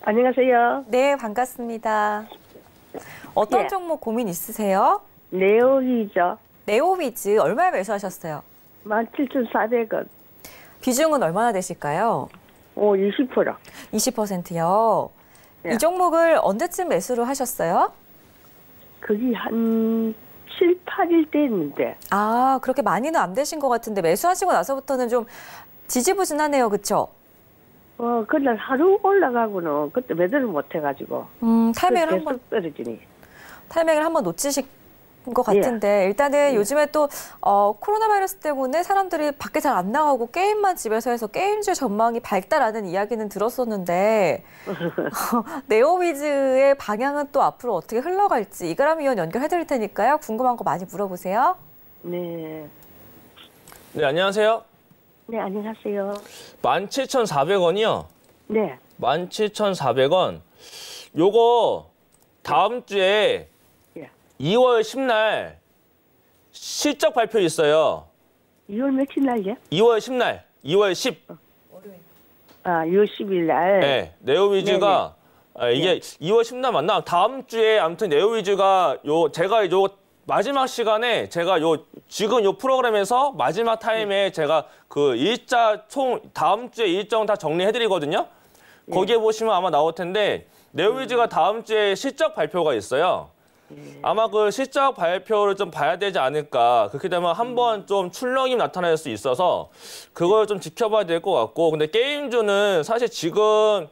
Speaker 1: 안녕하세요. 네, 반갑습니다. 어떤 예. 종목 고민 있으세요? 네오위죠. 네오위즈 얼마에 매수하셨어요? 17,400원. 비중은 얼마나 되실까요? 오, 20%. 20%요. 예. 이 종목을 언제쯤 매수를 하셨어요? 그게 한 7, 8일 때였는데. 아, 그렇게 많이는 안 되신 것 같은데 매수하시고 나서부터는 좀 지지부진하네요. 그렇죠? 어, 그날 하루 올라가고는 그때 매듭을 못 해가지고. 음, 탈매을한 번. 떨어지니. 탈매를 한번 놓치신 것 예. 같은데 예. 일단은 예. 요즘에 또 어, 코로나 바이러스 때문에 사람들이 밖에 잘 안 나가고 게임만 집에서 해서 게임즈 전망이 밝다라는 이야기는 들었었는데 네오위즈의 방향은 또 앞으로 어떻게 흘러갈지 이그람 위원 연결해드릴 테니까요. 궁금한 거 많이 물어보세요. 네.
Speaker 2: 네, 안녕하세요.
Speaker 1: 네, 안녕하세요.
Speaker 2: 17,400원이요? 네. 17,400원. 요거 다음 주에 예. 2월 10날 실적 발표 있어요.
Speaker 3: 2월 며칠 날이요?
Speaker 2: 2월 10날. 2월 10.
Speaker 3: 아, 6월 10일 날. 네.
Speaker 2: 네오위즈가 네, 네. 아, 이게 네. 2월 10날 맞나? 다음 주에 아무튼 네오위즈가 요 제가 요 마지막 시간에 제가 요 지금 요 프로그램에서 마지막 타임에 제가 그 일자 총 다음 주에 일정 다 정리해 드리거든요. 거기에 보시면 아마 나올 텐데 네오위즈가 다음 주에 실적 발표가 있어요. 아마 그 실적 발표를 좀 봐야 되지 않을까. 그렇게 되면 한번 좀 출렁임 나타날 수 있어서 그걸 좀 지켜봐야 될 것 같고. 근데 게임주는 사실 지금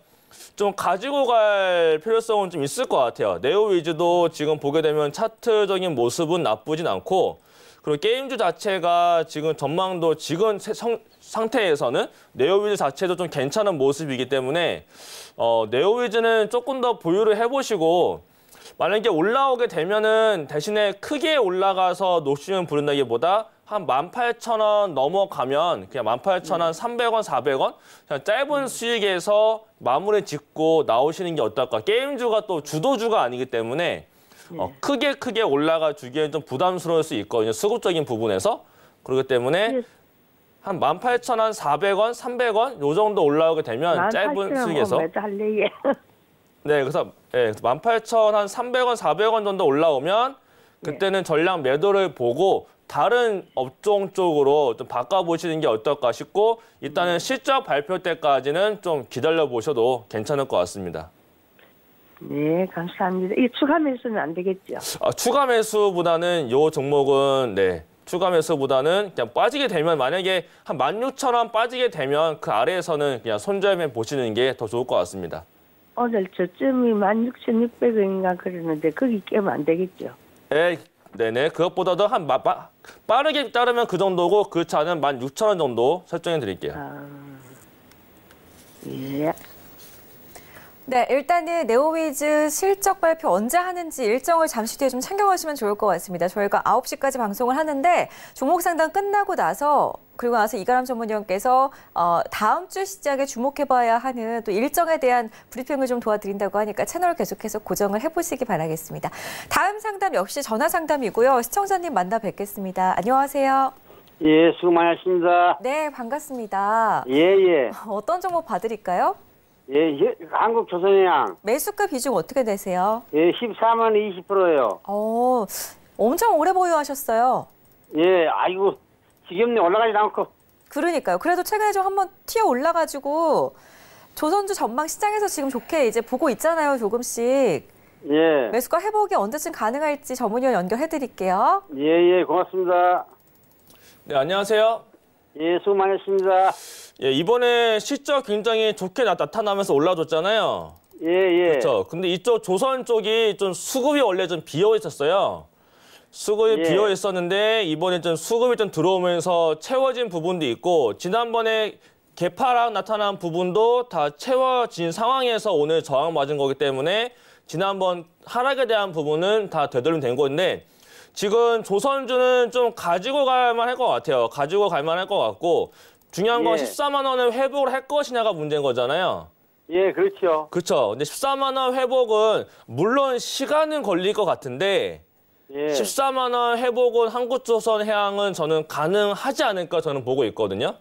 Speaker 2: 좀 가지고 갈 필요성은 좀 있을 것 같아요. 네오 위즈도 지금 보게 되면 차트적인 모습은 나쁘진 않고 그리고 게임주 자체가 지금 전망도 지금 성, 상태에서는 네오위즈 자체도 좀 괜찮은 모습이기 때문에 어, 네오위즈는 조금 더 보유를 해보시고 만약에 올라오게 되면은 대신에 크게 올라가서 노시면 부른다기보다 한 18,000원 넘어가면 그냥 1 8 0원 300원, 400원 그냥 짧은 음. 수익에서 마무리 짓고 나오시는 게 어떨까. 게임주가 또 주도주가 아니기 때문에 어, 음. 크게 크게 올라가 주기에는좀 부담스러울 수 있거든요. 수급적인 부분에서. 그렇기 때문에 한1 8 0원 400원, 300원 요 정도 올라오게 되면 짧은 수익에서 예. 네, 그래서 예, 18,000한 300원, 400원 정도 올라오면 네. 그때는 전량 매도를 보고 다른 업종 쪽으로 좀 바꿔보시는 게 어떨까 싶고 일단은 실적 발표 때까지는 좀 기다려보셔도 괜찮을 것 같습니다.
Speaker 3: 네, 감사합니다. 이 추가 매수는 안 되겠죠?
Speaker 2: 아, 추가 매수보다는 요 종목은 네. 추가 매수보다는 그냥 빠지게 되면 만약에 한 16,000원 빠지게 되면 그 아래에서는 그냥 손절매 보시는 게 더 좋을 것 같습니다.
Speaker 3: 오늘 저점이 16,600원인가 그러는데 거기 깨면 안 되겠죠?
Speaker 2: 네, 네네, 그것보다도 한 마, 마, 빠르게 따르면 그 정도고 그 차는 만 육천 원 정도 설정해 드릴게요. 아...
Speaker 1: 예. 네, 일단은 네오위즈 실적 발표 언제 하는지 일정을 잠시 뒤에 좀 참고하시면 좋을 것 같습니다. 저희가 9시까지 방송을 하는데 종목 상담 끝나고 나서 그리고 나서 이가람 전문위원께서 어, 다음 주 시작에 주목해봐야 하는 또 일정에 대한 브리핑을 좀 도와드린다고 하니까 채널 을 계속해서 고정을 해보시기 바라겠습니다. 다음 상담 역시 전화 상담이고요. 시청자님 만나 뵙겠습니다. 안녕하세요. 예, 수고 많으십니다. 네, 반갑습니다. 예, 예. 어떤 정보 봐드릴까요? 예, 예, 한국 조선해양. 매수가 비중 어떻게 되세요? 예, 14만 20%예요. 어, 엄청 오래 보유하셨어요. 예, 아이고 지겹네 올라가지 않고. 그러니까요. 그래도 최근에 좀 한번 튀어 올라가지고 조선주 전망 시장에서 지금 좋게 이제 보고 있잖아요, 조금씩.
Speaker 3: 예. 매수가
Speaker 1: 회복이 언제쯤 가능할지 전문위원 연결해 드릴게요.
Speaker 3: 예, 예,
Speaker 2: 고맙습니다. 네, 안녕하세요. 예, 수고 많으십니다. 예, 이번에 실적 굉장히 좋게 나타나면서 올라줬잖아요.
Speaker 3: 예, 예. 그렇죠.
Speaker 2: 근데 이쪽 조선 쪽이 좀 수급이 원래 좀 비어 있었어요. 수급이 예. 비어 있었는데 이번에 좀 수급이 좀 들어오면서 채워진 부분도 있고 지난번에 개파랑 나타난 부분도 다 채워진 상황에서 오늘 저항 맞은 거기 때문에 지난번 하락에 대한 부분은 다 되돌림된 건데 지금 조선주는 좀 가지고 갈 만할 것 같아요. 가지고 갈 만할 것 같고 중요한 건 예. 14만 원을 회복을 할 것이냐가 문제인 거잖아요.
Speaker 3: 예, 그렇죠.
Speaker 2: 그렇죠. 근데 14만 원 회복은 물론 시간은 걸릴 것 같은데 예. 14만 원 회복은 한국조선해양은 저는 가능하지 않을까 저는 보고 있거든요.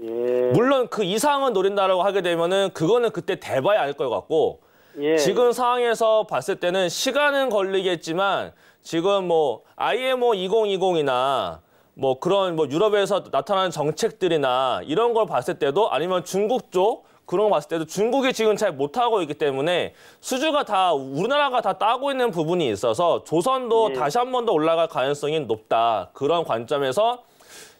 Speaker 2: 예. 물론 그 이상은 노린다라고 하게 되면은 그거는 그때 대봐야 알 것 같고 예. 지금 상황에서 봤을 때는 시간은 걸리겠지만 지금 뭐 IMO 2020이나 뭐 그런 뭐 유럽에서 나타나는 정책들이나 이런 걸 봤을 때도 아니면 중국 쪽 그런 거 봤을 때도 중국이 지금 잘 못하고 있기 때문에 수주가 다 우리나라가 다 따고 있는 부분이 있어서 조선도 예. 다시 한 번 더 올라갈 가능성이 높다. 그런 관점에서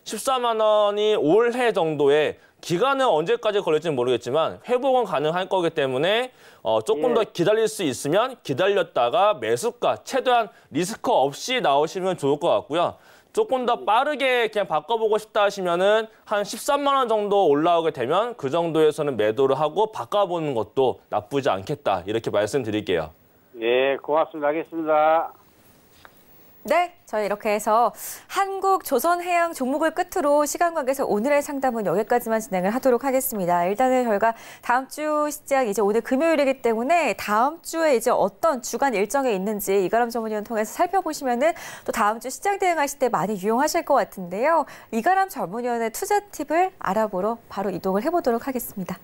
Speaker 2: 14만 원이 올해 정도에 기간은 언제까지 걸릴지는 모르겠지만 회복은 가능할 거기 때문에 어, 조금 예. 더 기다릴 수 있으면 기다렸다가 매수가 최대한 리스크 없이 나오시면 좋을 것 같고요. 조금 더 예. 빠르게 그냥 바꿔보고 싶다 하시면은 한 13만 원 정도 올라오게 되면 그 정도에서는 매도를 하고 바꿔보는 것도 나쁘지 않겠다 이렇게 말씀드릴게요.
Speaker 3: 예, 고맙습니다. 하겠습니다.
Speaker 1: 네, 저희 이렇게 해서 한국 조선해양 종목을 끝으로 시간 관계에서 오늘의 상담은 여기까지만 진행을 하도록 하겠습니다. 일단은 저희가 다음 주 시작 이제 오늘 금요일이기 때문에 다음 주에 이제 어떤 주간 일정에 있는지 이가람 전문위원 통해서 살펴보시면은 또 다음 주 시장 대응하실 때 많이 유용하실 것 같은데요. 이가람 전문위원의 투자 팁을 알아보러 바로 이동을 해보도록 하겠습니다.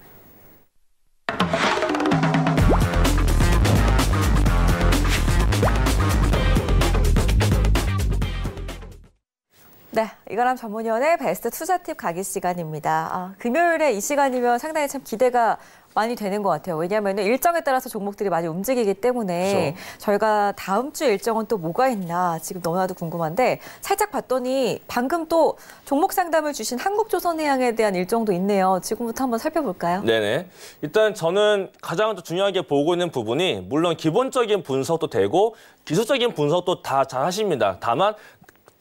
Speaker 1: 네, 이거람 전문위원의 베스트 투자 팁 가기 시간입니다. 아, 금요일에 이 시간이면 상당히 참 기대가 많이 되는 것 같아요. 왜냐하면 일정에 따라서 종목들이 많이 움직이기 때문에 그렇죠. 저희가 다음 주 일정은 또 뭐가 있나 지금 너무나도 궁금한데 살짝 봤더니 방금 또 종목 상담을 주신 한국조선해양에 대한 일정도 있네요. 지금부터 한번 살펴볼까요?
Speaker 2: 네네. 일단 저는 가장 중요하게 보고 있는 부분이 물론 기본적인 분석도 되고 기술적인 분석도 다 잘 하십니다. 다만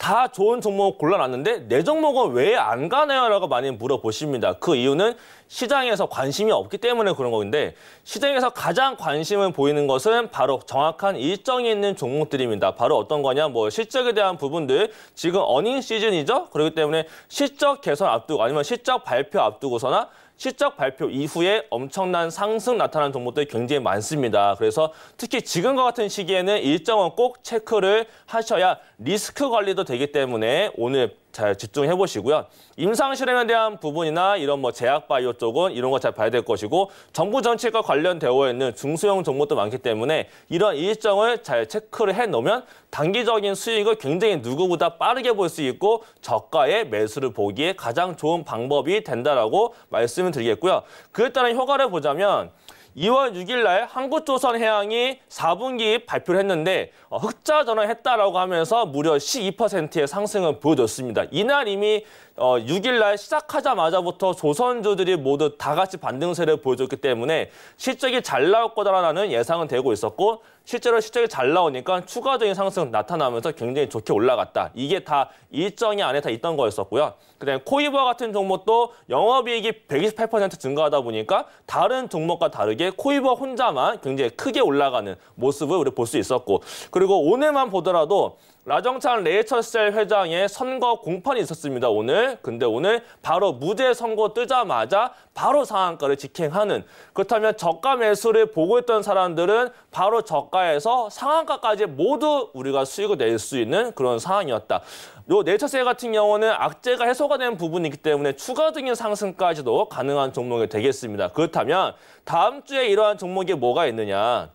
Speaker 2: 다 좋은 종목 골라놨는데 내 종목은 왜 안 가네요? 라고 많이 물어보십니다. 그 이유는 시장에서 관심이 없기 때문에 그런 건데 시장에서 가장 관심을 보이는 것은 바로 정확한 일정이 있는 종목들입니다. 바로 어떤 거냐? 뭐 실적에 대한 부분들 지금 어닝 시즌이죠? 그렇기 때문에 실적 개선 앞두고 아니면 실적 발표 앞두고서나 실적 발표 이후에 엄청난 상승 나타난 종목들이 굉장히 많습니다. 그래서 특히 지금과 같은 시기에는 일정은 꼭 체크를 하셔야 리스크 관리도 되기 때문에 오늘 잘 집중해 보시고요. 임상 실험에 대한 부분이나 이런 뭐 제약 바이오 쪽은 이런 거 잘 봐야 될 것이고 정부 정책과 관련되어 있는 중소형 정보도 많기 때문에 이런 일정을 잘 체크를 해 놓으면 단기적인 수익을 굉장히 누구보다 빠르게 볼 수 있고 저가의 매수를 보기에 가장 좋은 방법이 된다라고 말씀을 드리겠고요. 그에 따른 효과를 보자면 2월 6일 날 한국조선해양이 4분기 발표를 했는데 어, 흑자 전환했다라고 하면서 무려 12%의 상승을 보여줬습니다. 이날 이미 어, 6일 날 시작하자마자부터 조선주들이 모두 다 같이 반등세를 보여줬기 때문에 실적이 잘 나올 거다라는 예상은 되고 있었고 실제로 실적이 잘 나오니까 추가적인 상승 나타나면서 굉장히 좋게 올라갔다. 이게 다 일정이 안에 다 있던 거였었고요. 그다음코이버와 같은 종목도 영업이익이 128% 증가하다 보니까 다른 종목과 다르게 코이버 혼자만 굉장히 크게 올라가는 모습을 우리 볼수 있었고 그리고 오늘만 보더라도 라정찬 레이처셀 회장의 선거 공판이 있었습니다. 오늘 오늘 네? 근데 오늘 바로 무죄 선고 뜨자마자 바로 상한가를 직행하는 그렇다면 저가 매수를 보고 있던 사람들은 바로 저가에서 상한가까지 모두 우리가 수익을 낼 수 있는 그런 상황이었다. 요 네이처셀 같은 경우는 악재가 해소가 된 부분이기 때문에 추가적인 상승까지도 가능한 종목이 되겠습니다. 그렇다면 다음 주에 이러한 종목이 뭐가 있느냐?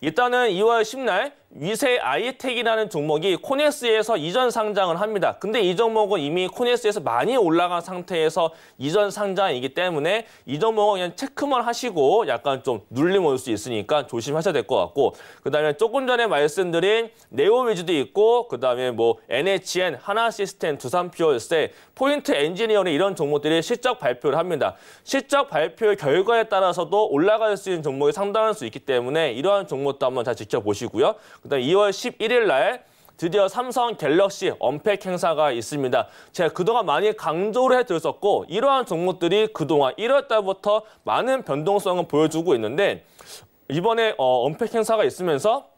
Speaker 2: 일단은 2월 10날 위세 아이텍이라는 종목이 코네스에서 이전 상장을 합니다. 근데 이 종목은 이미 코네스에서 많이 올라간 상태에서 이전 상장이기 때문에 이 종목은 그냥 체크만 하시고 약간 좀 눌림 올 수 있으니까 조심하셔야 될 것 같고 그다음에 조금 전에 말씀드린 네오위즈도 있고 그다음에 뭐 NHN, 하나시스템, 두산퓨어세 포인트 엔지니어링 이런 종목들이 실적 발표를 합니다. 실적 발표 결과에 따라서도 올라갈 수 있는 종목이 상당할 수 있기 때문에 이러한 종목도 한번 잘 지켜보시고요. 그다음 2월 11일 날 드디어 삼성 갤럭시 언팩 행사가 있습니다. 제가 그동안 많이 강조를 해드렸었고 이러한 종목들이 그동안 1월 달부터 많은 변동성을 보여주고 있는데 이번에 어, 언팩 행사가 있으면서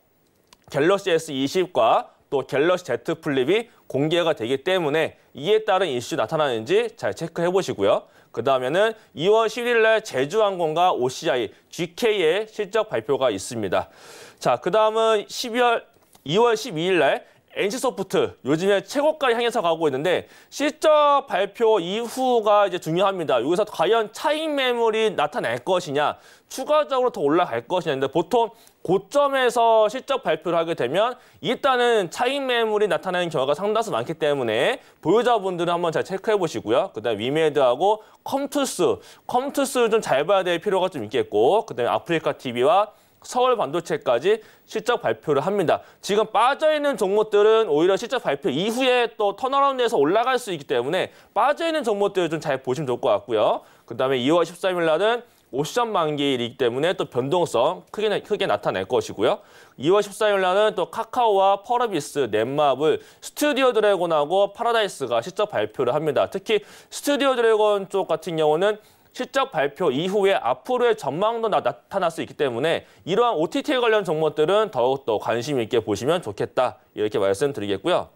Speaker 2: 갤럭시 S20과 또 갤럭시 Z 플립이 공개가 되기 때문에 이에 따른 이슈 나타나는지 잘 체크해 보시고요. 그 다음에는 2월 11일 날 제주항공과 OCI, GK의 실적 발표가 있습니다. 자, 그 다음은 12월 2월 12일 날 NC소프트 요즘에 최고가 향해서 가고 있는데 실적 발표 이후가 이제 중요합니다. 여기서 과연 차익 매물이 나타날 것이냐, 추가적으로 더 올라갈 것이냐. 근데 보통 고점에서 실적 발표를 하게 되면 일단은 차익 매물이 나타나는 경우가 상당수 많기 때문에 보유자분들은 한번 잘 체크해 보시고요. 그다음 위메드하고 컴투스, 컴투스를 좀 잘 봐야 될 필요가 좀 있겠고 그다음에 아프리카 TV와 서울 반도체까지 실적 발표를 합니다. 지금 빠져있는 종목들은 오히려 실적 발표 이후에 또 턴어라운드에서 올라갈 수 있기 때문에 빠져있는 종목들을 좀 잘 보시면 좋을 것 같고요. 그다음에 2월 13일 날은 5션 만기이기 일 때문에 또 변동성 크게, 크게 나타낼 것이고요. 2월 14일 날은 또 카카오와 펄어비스, 넷마블, 스튜디오 드래곤하고 파라다이스가 실적 발표를 합니다. 특히 스튜디오 드래곤 쪽 같은 경우는 실적 발표 이후에 앞으로의 전망도 나, 타날수 있기 때문에 이러한 OTT 관련 종목들은 더욱더 관심 있게 보시면 좋겠다 이렇게 말씀드리겠고요.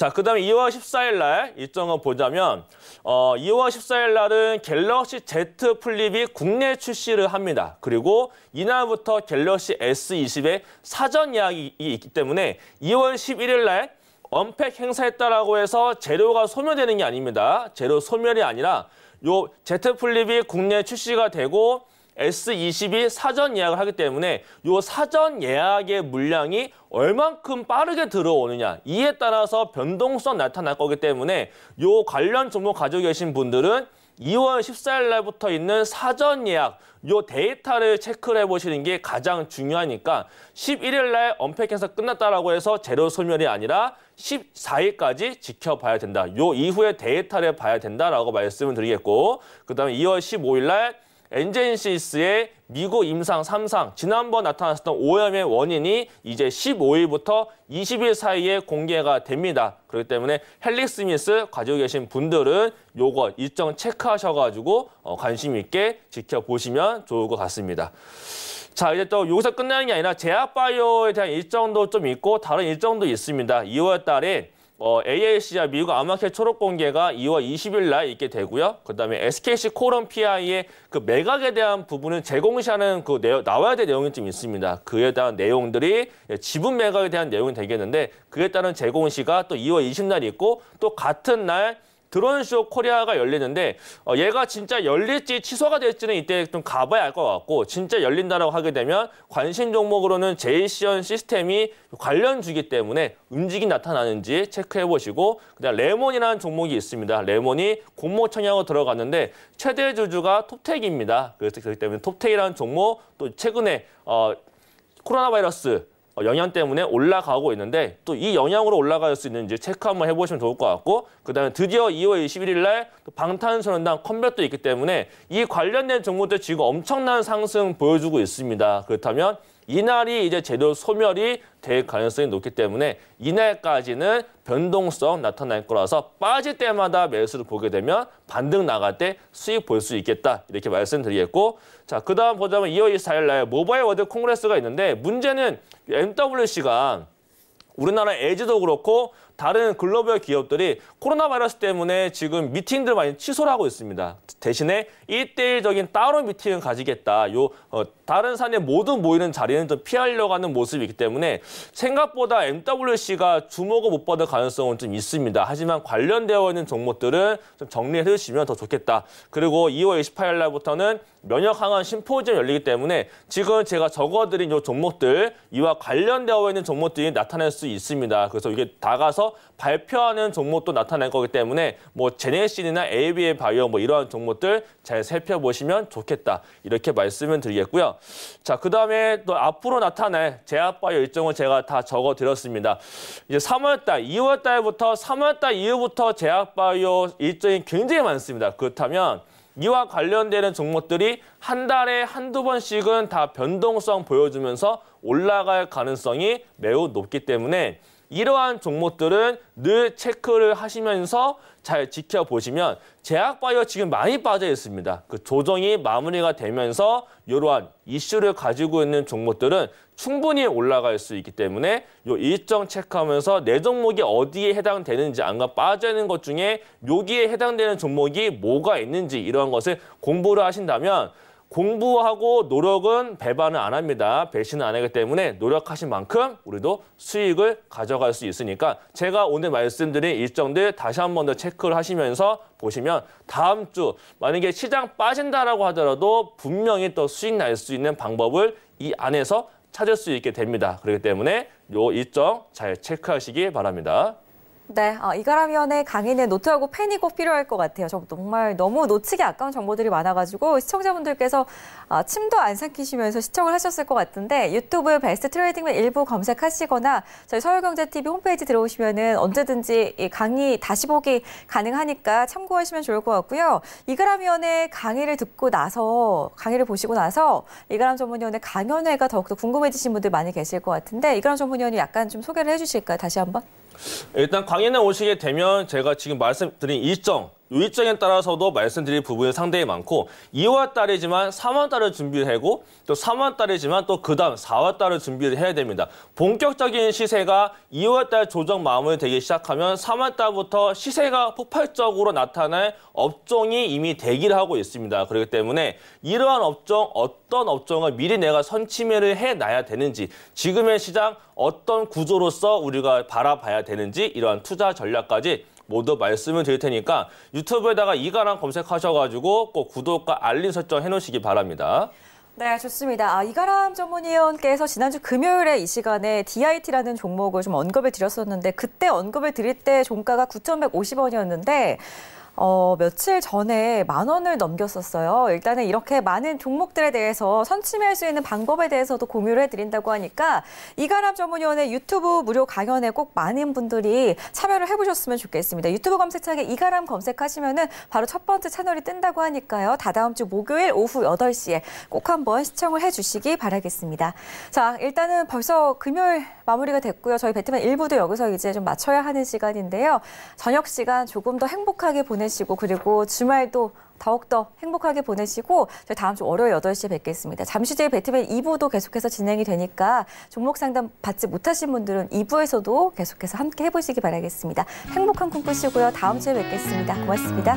Speaker 2: 자, 그 다음에 2월 14일 날 일정을 보자면 어, 2월 14일 날은 갤럭시 Z 플립이 국내 출시를 합니다. 그리고 이날부터 갤럭시 S20의 사전 예약이 있기 때문에 2월 11일 날 언팩 행사했다라고 해서 재료가 소멸되는 게 아닙니다. 재료 소멸이 아니라 요 Z 플립이 국내 출시가 되고 S22 사전 예약을 하기 때문에 이 사전 예약의 물량이 얼만큼 빠르게 들어오느냐 이에 따라서 변동성 나타날 거기 때문에 이 관련 종목 가지고 계신 분들은 2월 14일 날부터 있는 사전 예약 요 데이터를 체크를 해보시는 게 가장 중요하니까 11일 날 언팩해서 끝났다라고 해서 제로 소멸이 아니라 14일까지 지켜봐야 된다. 요 이후에 데이터를 봐야 된다라고 말씀을 드리겠고 그 다음에 2월 15일 날 엔젠시스의 미국 임상 3상 지난번 나타났었던 오염의 원인이 이제 15일부터 20일 사이에 공개가 됩니다. 그렇기 때문에 헬릭스미스 가지고 계신 분들은 요거 일정 체크하셔가지고 어, 관심 있게 지켜보시면 좋을 것 같습니다. 자 이제 또 여기서 끝나는 게 아니라 제약바이오에 대한 일정도 좀 있고 다른 일정도 있습니다. 2월 달에 뭐 어, ALC와 미국 암마켓 초록 공개가 2월 20일 날 있게 되고요. 그다음에 SKC 코럼 PI의 그 매각에 대한 부분은 제공시하는 그 내용, 나와야 될 내용이 좀 있습니다. 그에 대한 내용들이 지분 매각에 대한 내용이 되겠는데 그에 따른 제공시가 또 2월 20일 날 있고 또 같은 날 드론쇼 코리아가 열리는데 어, 얘가 진짜 열릴지 취소가 될지는 이때 좀 가봐야 알 것 같고 진짜 열린다라고 하게 되면 관심 종목으로는 제이시언 시스템이 관련 주기 때문에 움직임 나타나는지 체크해 보시고 그다음 레몬이라는 종목이 있습니다. 레몬이 공모 청약으로 들어갔는데 최대 주주가 톱텍입니다. 그렇기 때문에 톱텍이라는 종목 또 최근에 어, 코로나 바이러스 어, 영향 때문에 올라가고 있는데 또 이 영향으로 올라갈 수 있는지 체크 한번 해보시면 좋을 것 같고 그다음에 드디어 2월 21일 날 방탄소년단 컴백도 있기 때문에 이 관련된 정보들 지금 엄청난 상승 보여주고 있습니다. 그렇다면 이날이 이제 재료 소멸이 될 가능성이 높기 때문에 이날까지는 변동성 나타날 거라서 빠질 때마다 매수를 보게 되면 반등 나갈 때 수익 볼 수 있겠다 이렇게 말씀드리겠고 자 그다음 보자면 2월 24일 날 모바일 월드 콩그레스가 있는데 문제는 MWC가 우리나라 에 g 도 그렇고 다른 글로벌 기업들이 코로나 바이러스 때문에 지금 미팅들 많이 취소를 하고 있습니다. 대신에 일대일적인 따로 미팅을 가지겠다. 요 어, 다른 산에 모두 모이는 자리는 좀 피하려고 하는 모습이기 때문에 생각보다 MWC가 주목을 못 받을 가능성은 좀 있습니다. 하지만 관련되어 있는 종목들은 좀 정리해 주시면 더 좋겠다. 그리고 2월 28일 날부터는 면역 항원 심포지엄 열리기 때문에 지금 제가 적어드린 이 종목들 이와 관련되어 있는 종목들이 나타날 수 있습니다. 그래서 이게 다가서 발표하는 종목도 나타날 거기 때문에 뭐제네시이나 ABA 바이오 뭐 이러한 종목들 잘 살펴보시면 좋겠다. 이렇게 말씀을 드리겠고요. 자, 그 다음에 또 앞으로 나타날 제압과 일정을 제가 다 적어드렸습니다. 이제 3월달, 2월달부터 3월달 이후부터 제약바이오 일정이 굉장히 많습니다. 그렇다면 이와 관련되는 종목들이 한 달에 한두 번씩은 다 변동성 보여주면서 올라갈 가능성이 매우 높기 때문에 이러한 종목들은 늘 체크를 하시면서 잘 지켜보시면 제약바이오 지금 많이 빠져 있습니다. 그 조정이 마무리가 되면서 이러한 이슈를 가지고 있는 종목들은 충분히 올라갈 수 있기 때문에 요 일정 체크하면서 내 종목이 어디에 해당되는지 안가 빠져 있는 것 중에 여기에 해당되는 종목이 뭐가 있는지 이러한 것을 공부를 하신다면 공부하고 노력은 배반을 안 합니다. 배신을 안 하기 때문에 노력하신 만큼 우리도 수익을 가져갈 수 있으니까 제가 오늘 말씀드린 일정들 다시 한 번 더 체크를 하시면서 보시면 다음 주 만약에 시장 빠진다라고 하더라도 분명히 또 수익 날 수 있는 방법을 이 안에서 찾을 수 있게 됩니다. 그렇기 때문에 요 일정 잘 체크하시기 바랍니다.
Speaker 1: 네, 어, 이가람위원의 강의는 노트하고 펜이 꼭 필요할 것 같아요. 정말 너무 놓치기 아까운 정보들이 많아가지고 시청자분들께서 어, 침도 안 삼키시면서 시청을 하셨을 것 같은데 유튜브 베스트 트레이딩맨 일부 검색하시거나 저희 서울경제TV 홈페이지 들어오시면은 언제든지 이 강의 다시 보기 가능하니까 참고하시면 좋을 것 같고요. 이가람위원의 강의를 듣고 나서 강의를 보시고 나서 이가람 전문위원의 강연회가 더욱더 궁금해지신 분들 많이 계실 것 같은데 이가람 전문위원이 약간 좀 소개를 해주실까요? 다시 한번.
Speaker 2: 일단 광해에 오시게 되면 제가 지금 말씀드린 일정 요 일정에 따라서도 말씀드릴 부분이 상당히 많고 2월 달이지만 3월 달을 준비를 하고 또 3월 달이지만 또 그다음 4월 달을 준비를 해야 됩니다. 본격적인 시세가 2월 달 조정 마무리되기 시작하면 3월 달부터 시세가 폭발적으로 나타날 업종이 이미 대기를 하고 있습니다. 그렇기 때문에 이러한 업종 어떤 업종을 미리 내가 선침해를 해놔야 되는지 지금의 시장 어떤 구조로서 우리가 바라봐야 되는지 이러한 투자 전략까지 모두 말씀을 드릴 테니까 유튜브에다가 이가랑 검색하셔가지고 꼭 구독과 알림 설정 해놓으시기 바랍니다.
Speaker 1: 네, 좋습니다. 아, 이가람 전문위원께서 지난주 금요일에 이 시간에 DIT라는 종목을 좀 언급을 드렸었는데 그때 언급을 드릴 때 종가가 9,150원이었는데 어, 며칠 전에 만 원을 넘겼었어요. 일단은 이렇게 많은 종목들에 대해서 선침할수 있는 방법에 대해서도 공유를 해드린다고 하니까 이가람 전문위원의 유튜브 무료 강연에 꼭 많은 분들이 참여를 해보셨으면 좋겠습니다. 유튜브 검색창에 이가람 검색하시면은 바로 첫 번째 채널이 뜬다고 하니까요. 다다음 주 목요일 오후 8시에 꼭 한번 시청을 해주시기 바라겠습니다. 자, 일단은 벌써 금요일 마무리가 됐고요. 저희 배트맨 1부도 여기서 이제 좀맞춰야 하는 시간인데요. 저녁 시간 조금 더 행복하게 보내 보내시고 그리고 주말도 더욱더 행복하게 보내시고 저희 다음 주 월요일 8시에 뵙겠습니다. 잠시 뒤에 배트맨 2부도 계속해서 진행이 되니까 종목 상담 받지 못하신 분들은 2부에서도 계속해서 함께 해보시기 바라겠습니다. 행복한 꿈 꾸시고요. 다음 주에 뵙겠습니다. 고맙습니다.